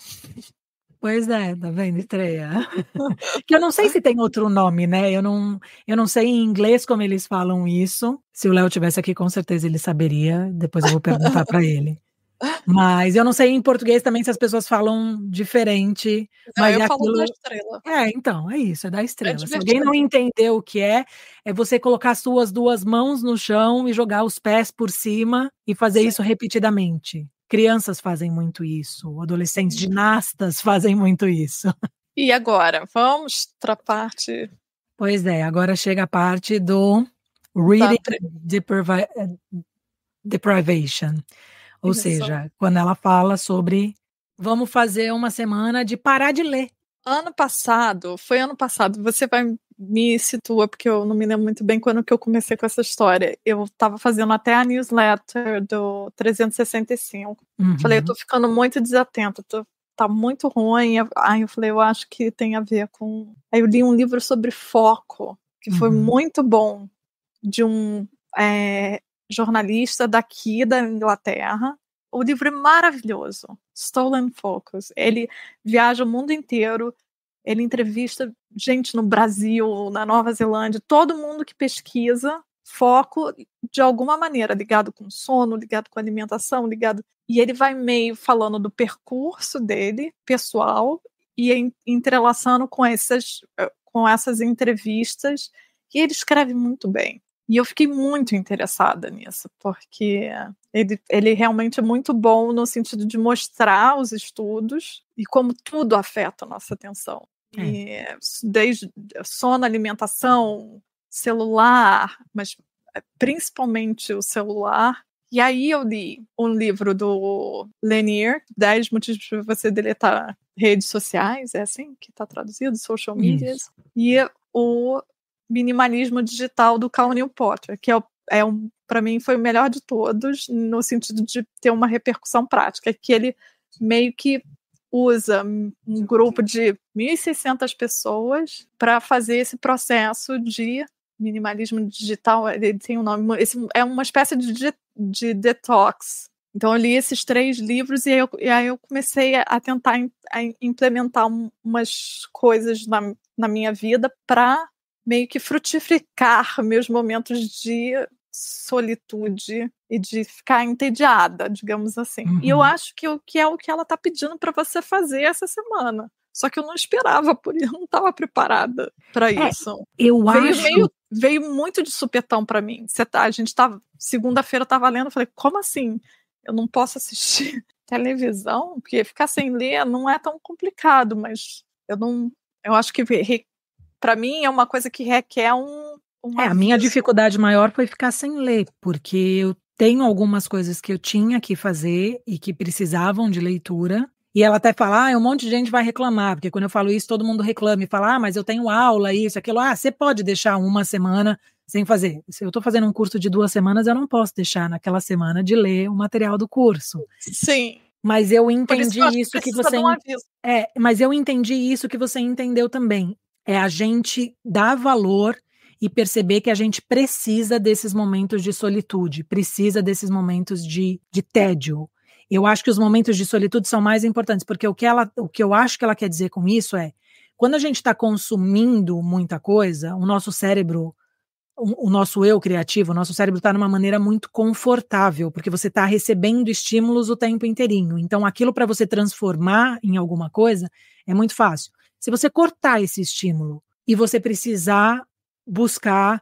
S2: Pois é, tá vendo? Estreia. [laughs] que eu não sei se tem outro nome, né? Eu não, eu não sei em inglês como eles falam isso. Se o Léo tivesse aqui, com certeza ele saberia. Depois eu vou perguntar para [laughs] ele. Mas eu não sei em português também se as pessoas falam diferente. Não, mas eu é aquilo... falo da estrela. É, então, é isso, é da é estrela. É se alguém não entendeu o que é, é você colocar suas duas mãos no chão e jogar os pés por cima e fazer Sim. isso repetidamente. Crianças fazem muito isso, adolescentes uhum. ginastas [laughs] fazem muito isso.
S1: E agora, vamos para a parte.
S2: Pois é, agora chega a parte do reading tá. deprivation.
S1: Ou seja,
S2: quando ela fala sobre vamos fazer uma semana de parar de ler.
S1: Ano passado, foi ano passado, você vai me situa, porque eu não me lembro muito bem quando que eu comecei com essa história. Eu estava fazendo até a newsletter do 365. Uhum. Falei, eu uhum. tô ficando muito desatenta, tô, tá muito ruim. Aí eu falei, eu acho que tem a ver com. Aí eu li um livro sobre foco, que foi uhum. muito bom, de um é, jornalista daqui da Inglaterra. O livro é maravilhoso, Stolen Focus. Ele viaja o mundo inteiro, ele entrevista gente no Brasil, na Nova Zelândia, todo mundo que pesquisa foco de alguma maneira, ligado com sono, ligado com alimentação, ligado. E ele vai meio falando do percurso dele, pessoal, e entrelaçando com essas, eh, com essas entrevistas. E ele escreve muito bem. E eu fiquei muito interessada nisso, porque ele, ele realmente é muito bom no sentido de mostrar os estudos e como tudo afeta a nossa atenção. É. E, desde sono, alimentação, celular, mas eh, principalmente o celular. E aí eu li um livro do Lanier, 10 motivos para você deletar redes sociais, é assim que está traduzido, social media. É e o minimalismo digital do Cal New Potter, que é, é um, para mim foi o melhor de todos, no sentido de ter uma repercussão prática, que ele meio que usa um grupo de 1.600 pessoas para fazer esse processo de minimalismo digital. Ele tem um nome, esse é uma espécie de, de detox. Então, eu li esses três livros e, eu, e aí eu comecei a, tentar in, a implementar umas coisas na, na minha vida para meio que frutificar [laughs] meus momentos de solitude e de ficar entediada, digamos assim. Uhum. E eu uhum. acho que o que é o que ela está pedindo para você fazer essa semana. Só que eu não esperava por isso, [laughs] eu não estava preparada para é, isso. Eu veio, acho. Veio, veio muito de supetão para mim. tá, a gente tava segunda-feira eu tava lendo, falei, como assim? Eu não posso assistir [laughs] televisão, porque ficar sem ler não é tão complicado, mas eu não eu acho que para mim é uma coisa que requer um. é, a minha
S2: dificuldade maior foi ficar sem ler, porque eu tenho algumas coisas que eu tinha que fazer e que precisavam de leitura. E ela até fala, ah, um monte de gente vai reclamar, porque quando eu falo isso, todo mundo reclama e fala, ah, mas eu tenho aula, isso, aquilo. Ah, você pode deixar uma semana sem fazer. Se eu estou fazendo um curso de duas semanas, eu não posso deixar naquela semana de ler o material do curso. Sim. Mas eu entendi isso, que, isso que você. Um é, mas eu entendi isso que você entendeu também é a gente dar valor e perceber que a gente precisa desses momentos de solitude, precisa desses momentos de, de tédio. Eu acho que os momentos de solitude são mais importantes, porque o que, ela, o que eu acho que ela quer dizer com isso é quando a gente está consumindo muita coisa, o nosso cérebro, o, o nosso eu criativo, o nosso cérebro está numa maneira muito confortável, porque você está recebendo estímulos o tempo inteirinho. Então, aquilo para você transformar em alguma coisa é muito fácil. Se você cortar esse estímulo e você precisar buscar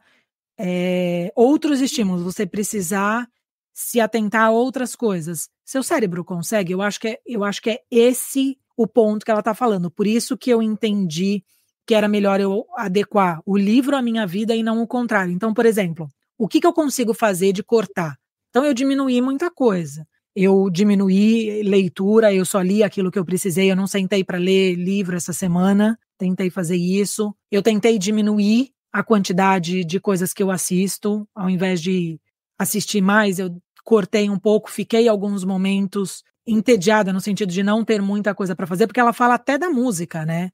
S2: é, outros estímulos, você precisar se atentar a outras coisas, seu cérebro consegue. Eu acho que é, eu acho que é esse o ponto que ela está falando. Por isso que eu entendi que era melhor eu adequar o livro à minha vida e não o contrário. Então, por exemplo, o que, que eu consigo fazer de cortar? Então, eu diminuí muita coisa eu diminuí leitura, eu só li aquilo que eu precisei, eu não sentei para ler livro essa semana, tentei fazer isso. Eu tentei diminuir a quantidade de coisas que eu assisto, ao invés de assistir mais, eu cortei um pouco, fiquei alguns momentos entediada no sentido de não ter muita coisa para fazer, porque ela fala até da música, né?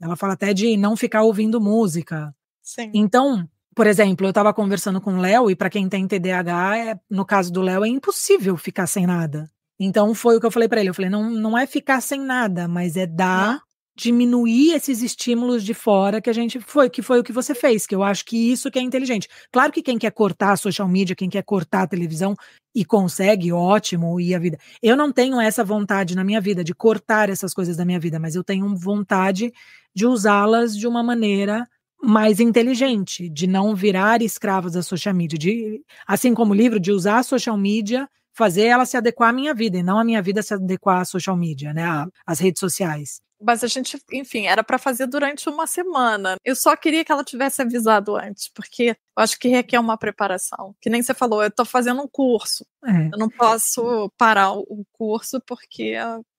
S2: Ela fala até de não ficar ouvindo música. Sim. Então, por exemplo, eu estava conversando com o Léo, e para quem tem TDAH, é, no caso do Léo, é impossível ficar sem nada. Então foi o que eu falei para ele. Eu falei, não, não é ficar sem nada, mas é dar, diminuir esses estímulos de fora que a gente foi, que foi o que você fez, que eu acho que isso que é inteligente. Claro que quem quer cortar a social media, quem quer cortar a televisão e consegue, ótimo, e a vida. Eu não tenho essa vontade na minha vida de cortar essas coisas da minha vida, mas eu tenho vontade de usá-las de uma maneira mais inteligente, de não virar escravos da social media, de, assim como o livro, de usar a social media, fazer ela se adequar à minha vida, e não a minha vida se adequar à social media, né, às redes sociais.
S1: Mas a gente, enfim, era para fazer durante uma semana. Eu só queria que ela tivesse avisado antes, porque eu acho que requer uma preparação. Que nem você falou, eu estou fazendo um curso. É. Eu não posso parar o curso porque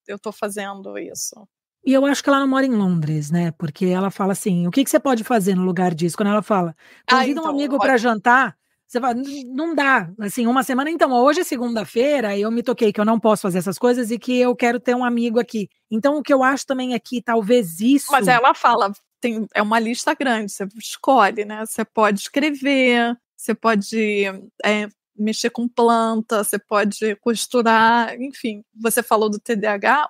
S1: eu estou fazendo isso.
S2: E eu acho que ela não mora em Londres, né? Porque ela fala assim: o que, que você pode fazer no lugar disso? Quando ela fala, ah, convida ah, então, um amigo para jantar, você fala, não dá. Assim, uma semana, então, hoje é segunda-feira, eu me toquei que eu não posso fazer essas coisas e que eu quero ter um amigo aqui. Então, o que eu acho também é que talvez isso. Mas ela fala: tem, é
S1: uma lista grande, você escolhe, né? Você pode escrever, você pode é, mexer com planta, você pode costurar, enfim. Você falou do TDAH,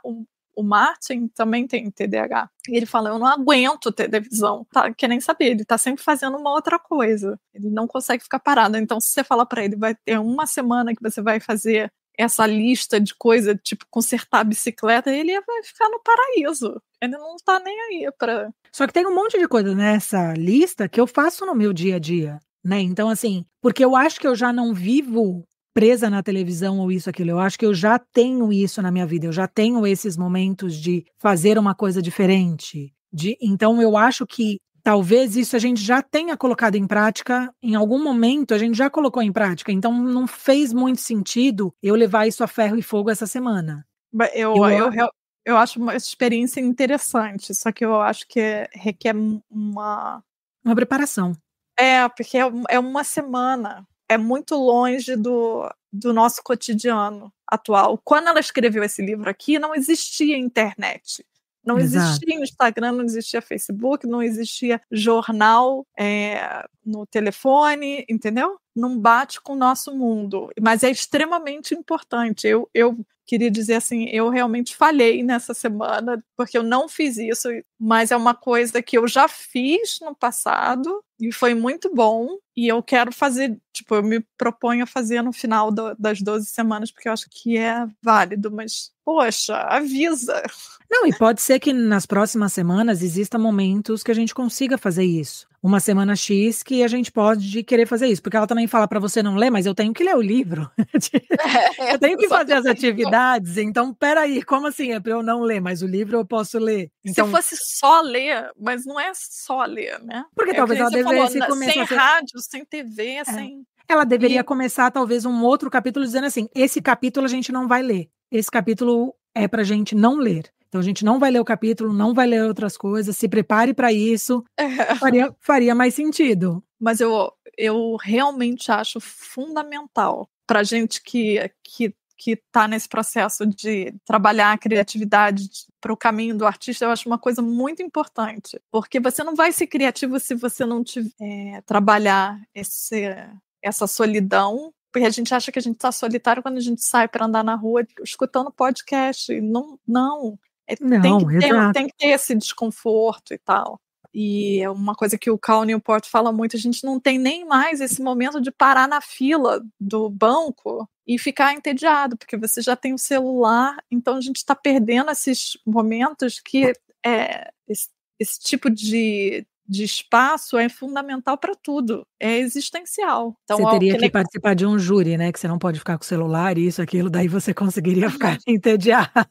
S1: o Martin também tem TDAH. ele fala: Eu não aguento televisão. Tá, quer nem saber, ele tá sempre fazendo uma outra coisa. Ele não consegue ficar parado. Então, se você falar para ele, vai ter uma semana que você vai fazer essa lista de coisa, tipo, consertar a bicicleta, ele vai ficar no paraíso. Ele não tá nem aí
S2: pra. Só que tem um monte de coisa nessa lista que eu faço no meu dia a dia, né? Então, assim, porque eu acho que eu já não vivo presa na televisão ou isso, aquilo. Eu acho que eu já tenho isso na minha vida, eu já tenho esses momentos de fazer uma coisa diferente. De, então, eu acho que talvez isso a gente já tenha colocado em prática, em algum momento a gente já colocou em prática, então não fez muito sentido eu levar isso a ferro e fogo essa semana.
S1: Eu, eu, eu, eu acho uma experiência interessante, só que eu acho que requer uma.
S2: Uma preparação.
S1: É, porque é, é uma semana é muito longe do, do nosso cotidiano atual. Quando ela escreveu esse livro aqui, não existia internet. Não Exato. existia Instagram, não existia Facebook, não existia jornal é, no telefone, entendeu? Não bate com o nosso mundo. Mas é extremamente importante. Eu, eu queria dizer assim: eu realmente falhei nessa semana, porque eu não fiz isso, mas é uma coisa que eu já fiz no passado e foi muito bom. E eu quero fazer, tipo, eu me proponho a fazer no final do, das 12 semanas, porque eu acho que é válido,
S2: mas, poxa, avisa. Não, e pode ser que nas próximas semanas existam momentos que a gente consiga fazer isso. Uma semana X que a gente pode querer fazer isso, porque ela também fala para você não ler, mas eu tenho que ler o livro. [laughs] É, eu tenho que fazer as atividades, então peraí, como assim? É para eu não ler, mas o livro eu posso ler. Então... Se fosse
S1: só ler, mas não é só ler, né? Porque é talvez ela falou, sem assim. rádio, sem TV, é.
S2: sem. Assim. Ela deveria e... começar, talvez, um outro capítulo dizendo assim: esse capítulo a gente não vai ler. Esse capítulo é pra gente não ler. Então a gente não vai ler o capítulo, não vai ler outras coisas, se prepare para isso. É. [laughs] Faria, faria mais sentido. Mas eu, eu
S1: realmente acho fundamental para gente que, que que está nesse processo de trabalhar a criatividade para o caminho do artista, eu acho uma coisa muito importante, porque você não vai ser criativo se você não tiver, é, trabalhar esse, essa solidão porque a gente acha que a gente está solitário quando a gente sai para andar na rua escutando podcast. Não, não. É, não tem, que ter, tem, que ter, esse desconforto e tal. E é uma coisa que o Cal Newport fala muito: a gente não tem nem mais esse momento de parar na fila do banco e ficar entediado, porque você já tem o celular, então a gente está perdendo esses momentos que é, esse, esse tipo de de espaço é fundamental para tudo, é existencial. Então, você teria que,
S2: participar de um júri, né? Que você não pode ficar com o celular, e isso, aquilo, daí você conseguiria ficar [laughs] entediada.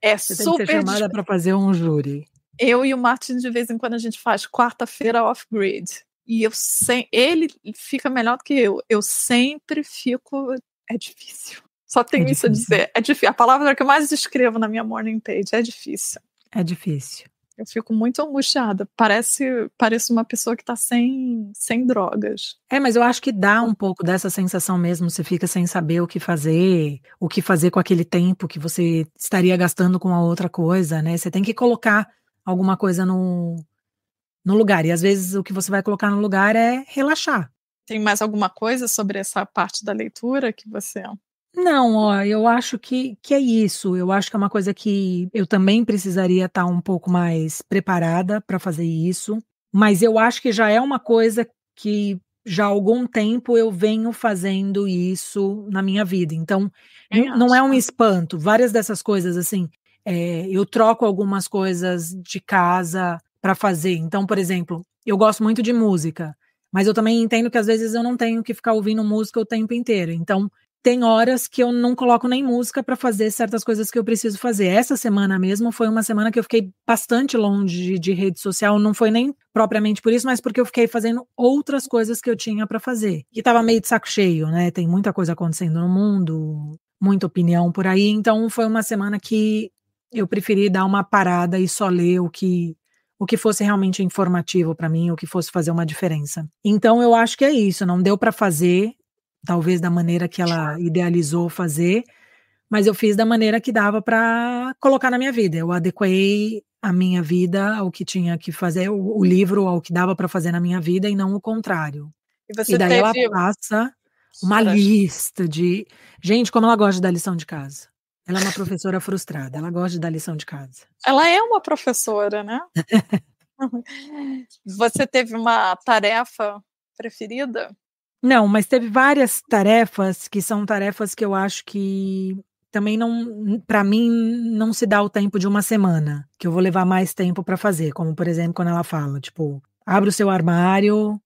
S1: É você super. Você tem que ser chamada para
S2: fazer um júri
S1: eu e o Martin, de vez em quando, a gente faz quarta-feira off-grid. E eu sem, ele fica melhor do que eu. Eu sempre fico. É difícil. Só é tenho é isso a dizer. É difícil. A palavra que eu mais escrevo na minha morning page é difícil.
S2: É difícil.
S1: Eu fico muito angustiada. Parece, parece uma pessoa que está sem, sem drogas.
S2: É, mas eu acho que dá um pouco dessa sensação mesmo. Você fica sem saber o que fazer, o que fazer com aquele tempo que você estaria gastando com a outra coisa, né? Você tem que colocar alguma coisa no, no lugar. E às vezes o que você vai colocar no lugar é relaxar.
S1: Tem mais alguma coisa sobre essa parte da leitura que você.
S2: Não, ó, eu acho que, que é isso. Eu acho que é uma coisa que eu também precisaria estar tá um pouco mais preparada para fazer isso. Mas eu acho que já é uma coisa que já há algum tempo eu venho fazendo isso na minha vida. Então, é, não é um espanto. Várias dessas coisas, assim, é, eu troco algumas coisas de casa para fazer. Então, por exemplo, eu gosto muito de música, mas eu também entendo que às vezes eu não tenho que ficar ouvindo música o tempo inteiro. Então, tem horas que eu não coloco nem música para fazer certas coisas que eu preciso fazer. Essa semana mesmo foi uma semana que eu fiquei bastante longe de, de rede social, não foi nem propriamente por isso, mas porque eu fiquei fazendo outras coisas que eu tinha para fazer. E tava meio de saco cheio, né? Tem muita coisa acontecendo no mundo, muita opinião por aí, então foi uma semana que eu preferi dar uma parada e só ler o que o que fosse realmente informativo para mim, o que fosse fazer uma diferença. Então eu acho que é isso, não deu para fazer talvez da maneira que ela idealizou fazer, mas eu fiz da maneira que dava para colocar na minha vida. Eu adequei a minha vida ao que tinha que fazer, o, o livro ao que dava para fazer na minha vida e não o contrário.
S1: E, você e daí teve... ela
S2: passa uma lista de gente como ela gosta da lição de casa. Ela é uma professora frustrada, ela gosta de dar lição de casa.
S1: Ela é uma professora, né? [laughs] Você teve uma tarefa preferida?
S2: Não, mas teve várias tarefas que são tarefas que eu acho que também não, para mim, não se dá o tempo de uma semana, que eu vou levar mais tempo para fazer, como por exemplo, quando ela fala, tipo, abre o seu armário,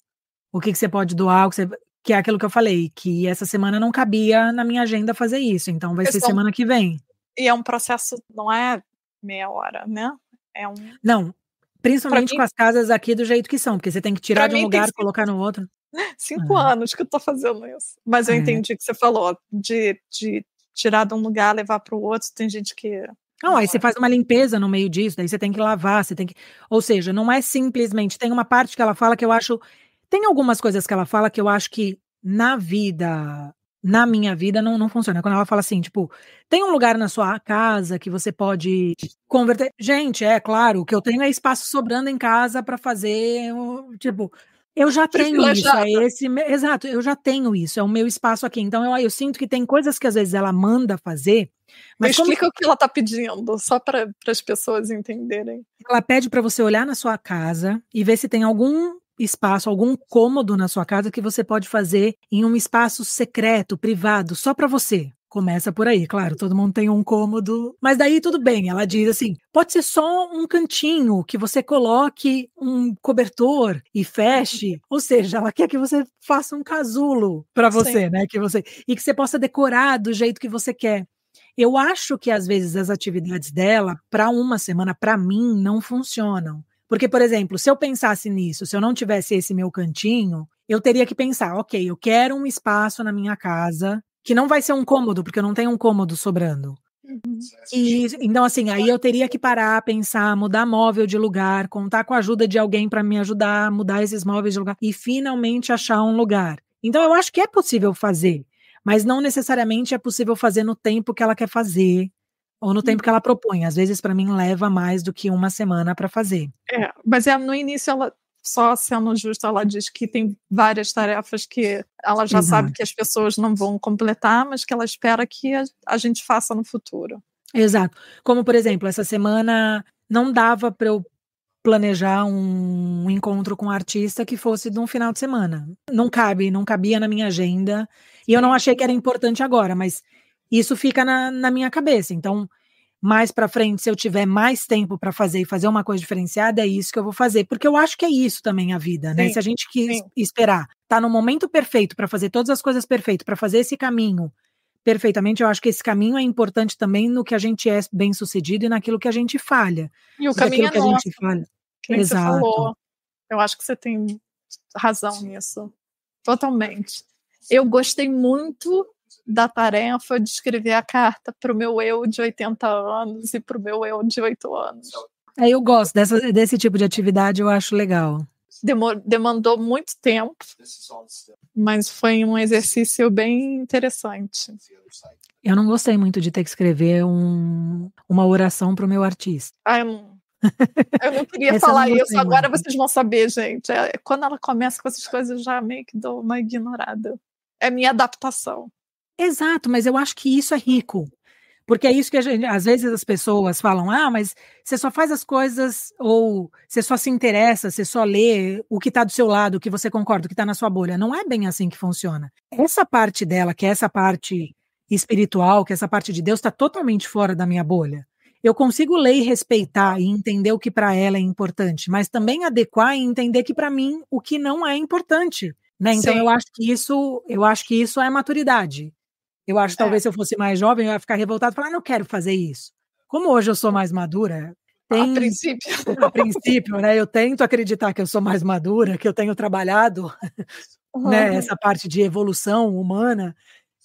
S2: o que, que você pode doar, o que você que é aquilo que eu falei, que essa semana não cabia na minha agenda fazer isso, então vai eu ser semana que vem.
S1: E é um processo, não é meia hora, né? É um...
S2: Não, principalmente mim... com as casas aqui do jeito que são, porque você tem que tirar de um lugar e colocar no outro. [laughs] Cinco é.
S1: anos que eu tô fazendo isso. Mas eu é. entendi o que você falou, de, de tirar de um lugar, levar
S2: para o outro, tem gente que não, aí você faz uma limpeza no meio disso, daí você tem que lavar, você tem que. Ou seja, não é simplesmente. Tem uma parte que ela fala que eu acho tem algumas coisas que ela fala que eu acho que na vida, na minha vida, não, não funciona. Quando ela fala assim, tipo, tem um lugar na sua casa que você pode converter. Gente, é claro, o que eu tenho é espaço sobrando em casa para fazer, tipo, eu já tenho é isso, é esse, exato, eu já tenho isso, é o meu espaço aqui. Então eu, eu sinto que tem coisas que às vezes ela manda fazer. Mas como... explica o que ela tá pedindo, só para as pessoas entenderem. Ela pede para você olhar na sua casa e ver se tem algum espaço, algum cômodo na sua casa que você pode fazer em um espaço secreto, privado, só para você. Começa por aí, claro, todo mundo tem um cômodo. Mas daí tudo bem, ela diz assim: pode ser só um cantinho que você coloque um cobertor e feche. [laughs] Ou seja, ela quer que você faça um casulo para você, Sim. né? Que você e que você possa decorar do jeito que você quer. Eu acho que às vezes as atividades dela para uma semana para mim não funcionam. Porque, por exemplo, se eu pensasse nisso, se eu não tivesse esse meu cantinho, eu teria que pensar, ok, eu quero um espaço na minha casa que não vai ser um cômodo, porque eu não tenho um cômodo sobrando. Uhum. E, então, assim, aí eu teria que parar, pensar, mudar móvel de lugar, contar com a ajuda de alguém para me ajudar a mudar esses móveis de lugar e finalmente achar um lugar. Então, eu acho que é possível fazer, mas não necessariamente é possível fazer no tempo que ela quer fazer, ou no tempo uhum. que ela propõe. Às vezes, para mim, leva mais do que uma semana para fazer.
S1: É, mas é, no início ela. Só sendo justa, ela diz que tem várias tarefas que ela já Exato. sabe que as pessoas não vão completar, mas que ela espera que a, a gente faça no
S2: futuro. Exato. Como, por exemplo, essa semana não dava para eu planejar um encontro com um artista que fosse de um final de semana. Não cabe, não cabia na minha agenda. E eu não achei que era importante agora, mas isso fica na, na minha cabeça. Então, mais para frente, se eu tiver mais tempo para fazer e fazer uma coisa diferenciada, é isso que eu vou fazer, porque eu acho que é isso também a vida, né? Sim, se a gente quis sim. esperar, tá no momento perfeito para fazer todas as coisas perfeitas, para fazer esse caminho perfeitamente, eu acho que esse caminho é importante também no que a gente é bem-sucedido e naquilo que a gente falha. E o caminho é que a gente falha. Que Exato. Falou.
S1: Eu acho que você tem razão nisso. Totalmente. Eu gostei muito da tarefa de escrever a carta para o meu eu de 80 anos e para o meu eu de 8 anos.
S2: É, eu gosto dessa, desse tipo de atividade, eu acho legal.
S1: Demor, demandou muito tempo, mas foi um exercício bem interessante.
S2: Eu não gostei muito de ter que escrever um, uma oração para o meu artista.
S1: Ah, eu não, eu não queria [laughs] falar não isso, muito. agora vocês vão saber, gente. É, quando ela começa com essas coisas, eu já meio que dou uma
S2: ignorada. É minha adaptação. Exato, mas eu acho que isso é rico. Porque é isso que gente, às vezes as pessoas falam: ah, mas você só faz as coisas, ou você só se interessa, você só lê o que está do seu lado, o que você concorda, o que está na sua bolha. Não é bem assim que funciona. Essa parte dela, que é essa parte espiritual, que é essa parte de Deus, está totalmente fora da minha bolha. Eu consigo ler e respeitar e entender o que para ela é importante, mas também adequar e entender que para mim o que não é importante. Né? Então Sim. eu acho que isso, eu acho que isso é maturidade. Eu acho que é. talvez é. se eu fosse mais jovem, eu ia ficar revoltado e falar, ah, não quero fazer isso. Como hoje eu sou mais madura, tem, a princípio. [laughs] A princípio, né? Eu tento acreditar que eu sou mais madura, que eu tenho trabalhado [laughs] né,
S1: uhum. né, essa
S2: parte de evolução humana.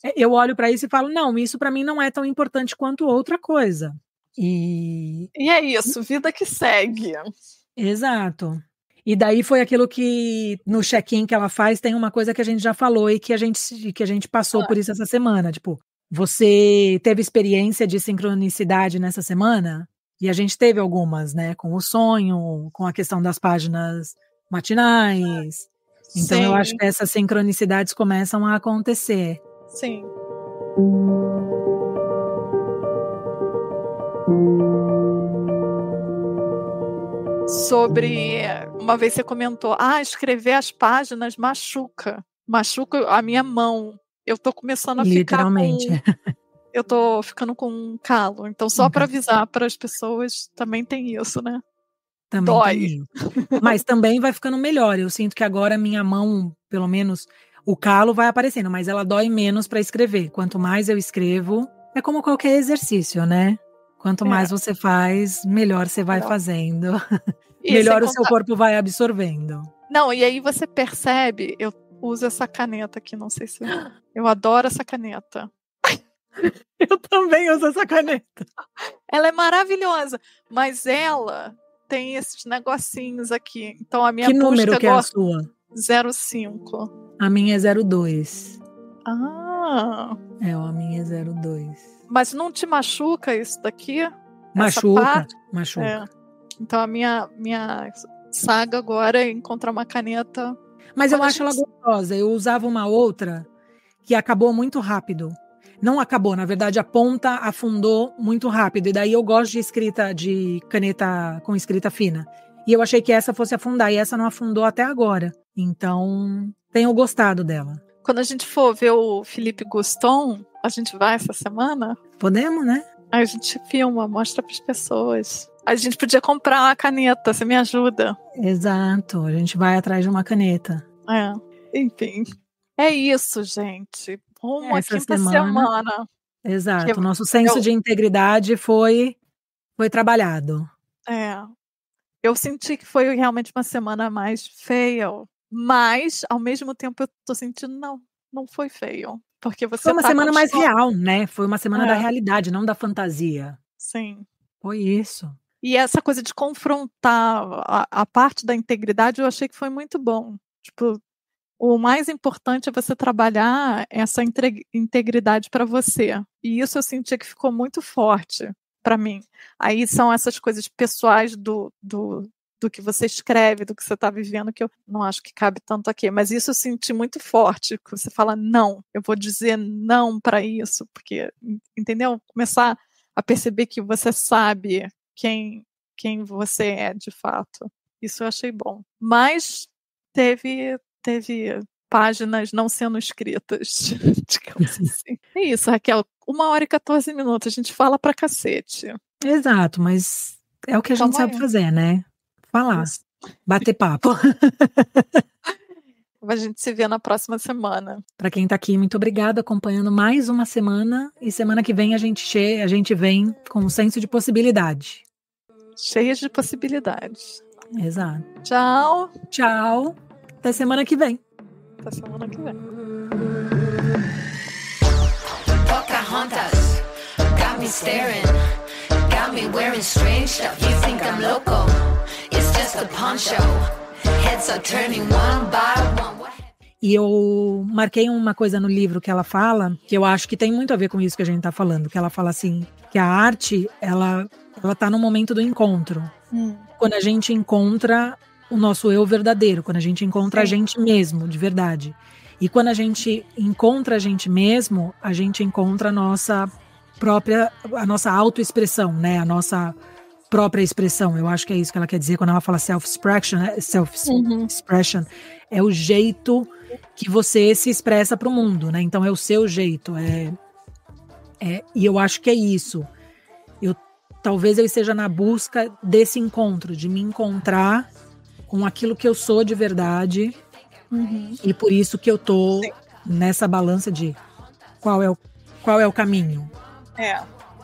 S2: É, eu olho para isso e falo, não, isso para mim não é tão importante quanto outra coisa. E... e é isso, vida que segue. Exato. E daí foi aquilo que no check-in que ela faz tem uma coisa que a gente já falou e que a gente que a gente passou ah. por isso essa semana, tipo, você teve experiência de sincronicidade nessa semana? E a gente teve algumas, né, com o sonho, com a questão das páginas matinais.
S1: Então Sim. eu acho que essas
S2: sincronicidades começam a acontecer.
S1: Sim. sobre uma vez você comentou, ah, escrever as páginas machuca, machuca a minha mão. Eu tô começando a Literalmente. ficar [laughs] Literalmente. eu tô ficando com um calo. Então só para uhum. avisar para as pessoas, também tem isso, né?
S2: Também Dói. mas também vai ficando melhor. Eu sinto que agora minha mão, pelo menos o calo vai aparecendo, mas ela dói menos para escrever. Quanto mais eu escrevo, é como qualquer exercício, né? Quanto é. mais você faz, melhor você vai Não. fazendo. [laughs] melhor o seu corpo vai absorvendo.
S1: Não, e aí você percebe, eu uso essa caneta aqui, não sei se. Eu, [gasps] eu adoro essa caneta. [laughs] eu também uso essa caneta. [laughs] Ela é maravilhosa, mas ela tem esses negocinhos aqui. Então a minha Que número que é a sua? 05.
S2: A minha é 02.
S1: Ah.
S2: É, a minha é 02 mas não te
S1: machuca isso daqui?
S2: Machuca, machuca. É.
S1: Então a minha, minha
S2: saga agora é encontrar uma caneta. Mas eu acho ela gostosa. Eu usava uma outra que acabou muito rápido. Não acabou, na verdade, a ponta afundou muito rápido. E daí eu gosto de escrita de caneta com escrita fina. E eu achei que essa fosse afundar, e essa não afundou até agora. Então, tenho gostado dela. Quando a gente for ver o Felipe Guston, a gente vai essa semana? Podemos, né?
S1: Aí a gente filma, mostra para as pessoas. A gente podia comprar uma caneta, você me ajuda.
S2: Exato, a gente vai atrás de uma caneta. É, enfim. É
S1: isso, gente. Uma é Essa quinta semana. semana.
S2: Exato, o nosso senso eu... de integridade foi, foi trabalhado.
S1: É. Eu senti que foi realmente uma semana mais feia, mas ao mesmo tempo eu tô sentindo, não, não foi feio. Porque você Foi uma tá semana mais real,
S2: né? Foi uma semana é. da realidade, não da fantasia. Sim. Foi isso.
S1: E essa coisa de confrontar a, a parte da integridade, eu achei que foi muito bom. Tipo, o mais importante é você trabalhar essa integridade para você. E isso eu sentia que ficou muito forte para mim. Aí são essas coisas pessoais do, do, do que você escreve, do que você está vivendo, que eu não acho que cabe tanto aqui. Mas isso eu senti muito forte. Você fala, não, eu vou dizer não para isso, porque, entendeu? Começar a perceber que você sabe quem, quem você é de fato. Isso eu achei bom. Mas teve, teve páginas não sendo escritas, [laughs] digamos assim. [laughs] É isso, Raquel. Uma hora e 14 minutos. A gente fala pra cacete.
S2: Exato, mas é o que a Como gente sabe fazer, né? falar, bater papo. [laughs] A gente se
S1: vê na próxima semana.
S2: Para quem está aqui, muito obrigada acompanhando mais uma semana e semana que vem a gente che a gente vem com um senso de possibilidade. Cheias de possibilidades. Exato. Tchau. Tchau. Até semana que vem. Até semana que vem. Pocahontas got me staring, got me wearing strange stuff. You think I'm loco? E eu marquei uma coisa no livro que ela fala, que eu acho que tem muito a ver com isso que a gente está falando, que ela fala assim, que a arte, ela, ela tá no momento do encontro. Hum. Quando a gente encontra o nosso eu verdadeiro, quando a gente encontra Sim. a é. gente mesmo, de verdade. E quando a gente encontra a gente mesmo, a gente encontra a nossa própria, a nossa autoexpressão, né? A nossa própria expressão. Eu acho que é isso que ela quer dizer quando ela fala self-expression, né? self-expression uhum. é o jeito que você se expressa para o mundo, né? Então é o seu jeito. É, é, e eu acho que é isso. Eu talvez eu esteja na busca desse encontro, de me encontrar com aquilo que eu sou de verdade. Uhum. E por isso que eu tô nessa balança de qual é o, qual é o caminho. É.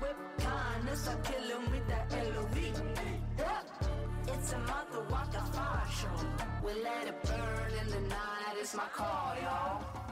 S2: whip kindness, I kill him with that LOV. Yeah. It's a month to walk the fire show. We let it burn in the night, it's my call, y'all.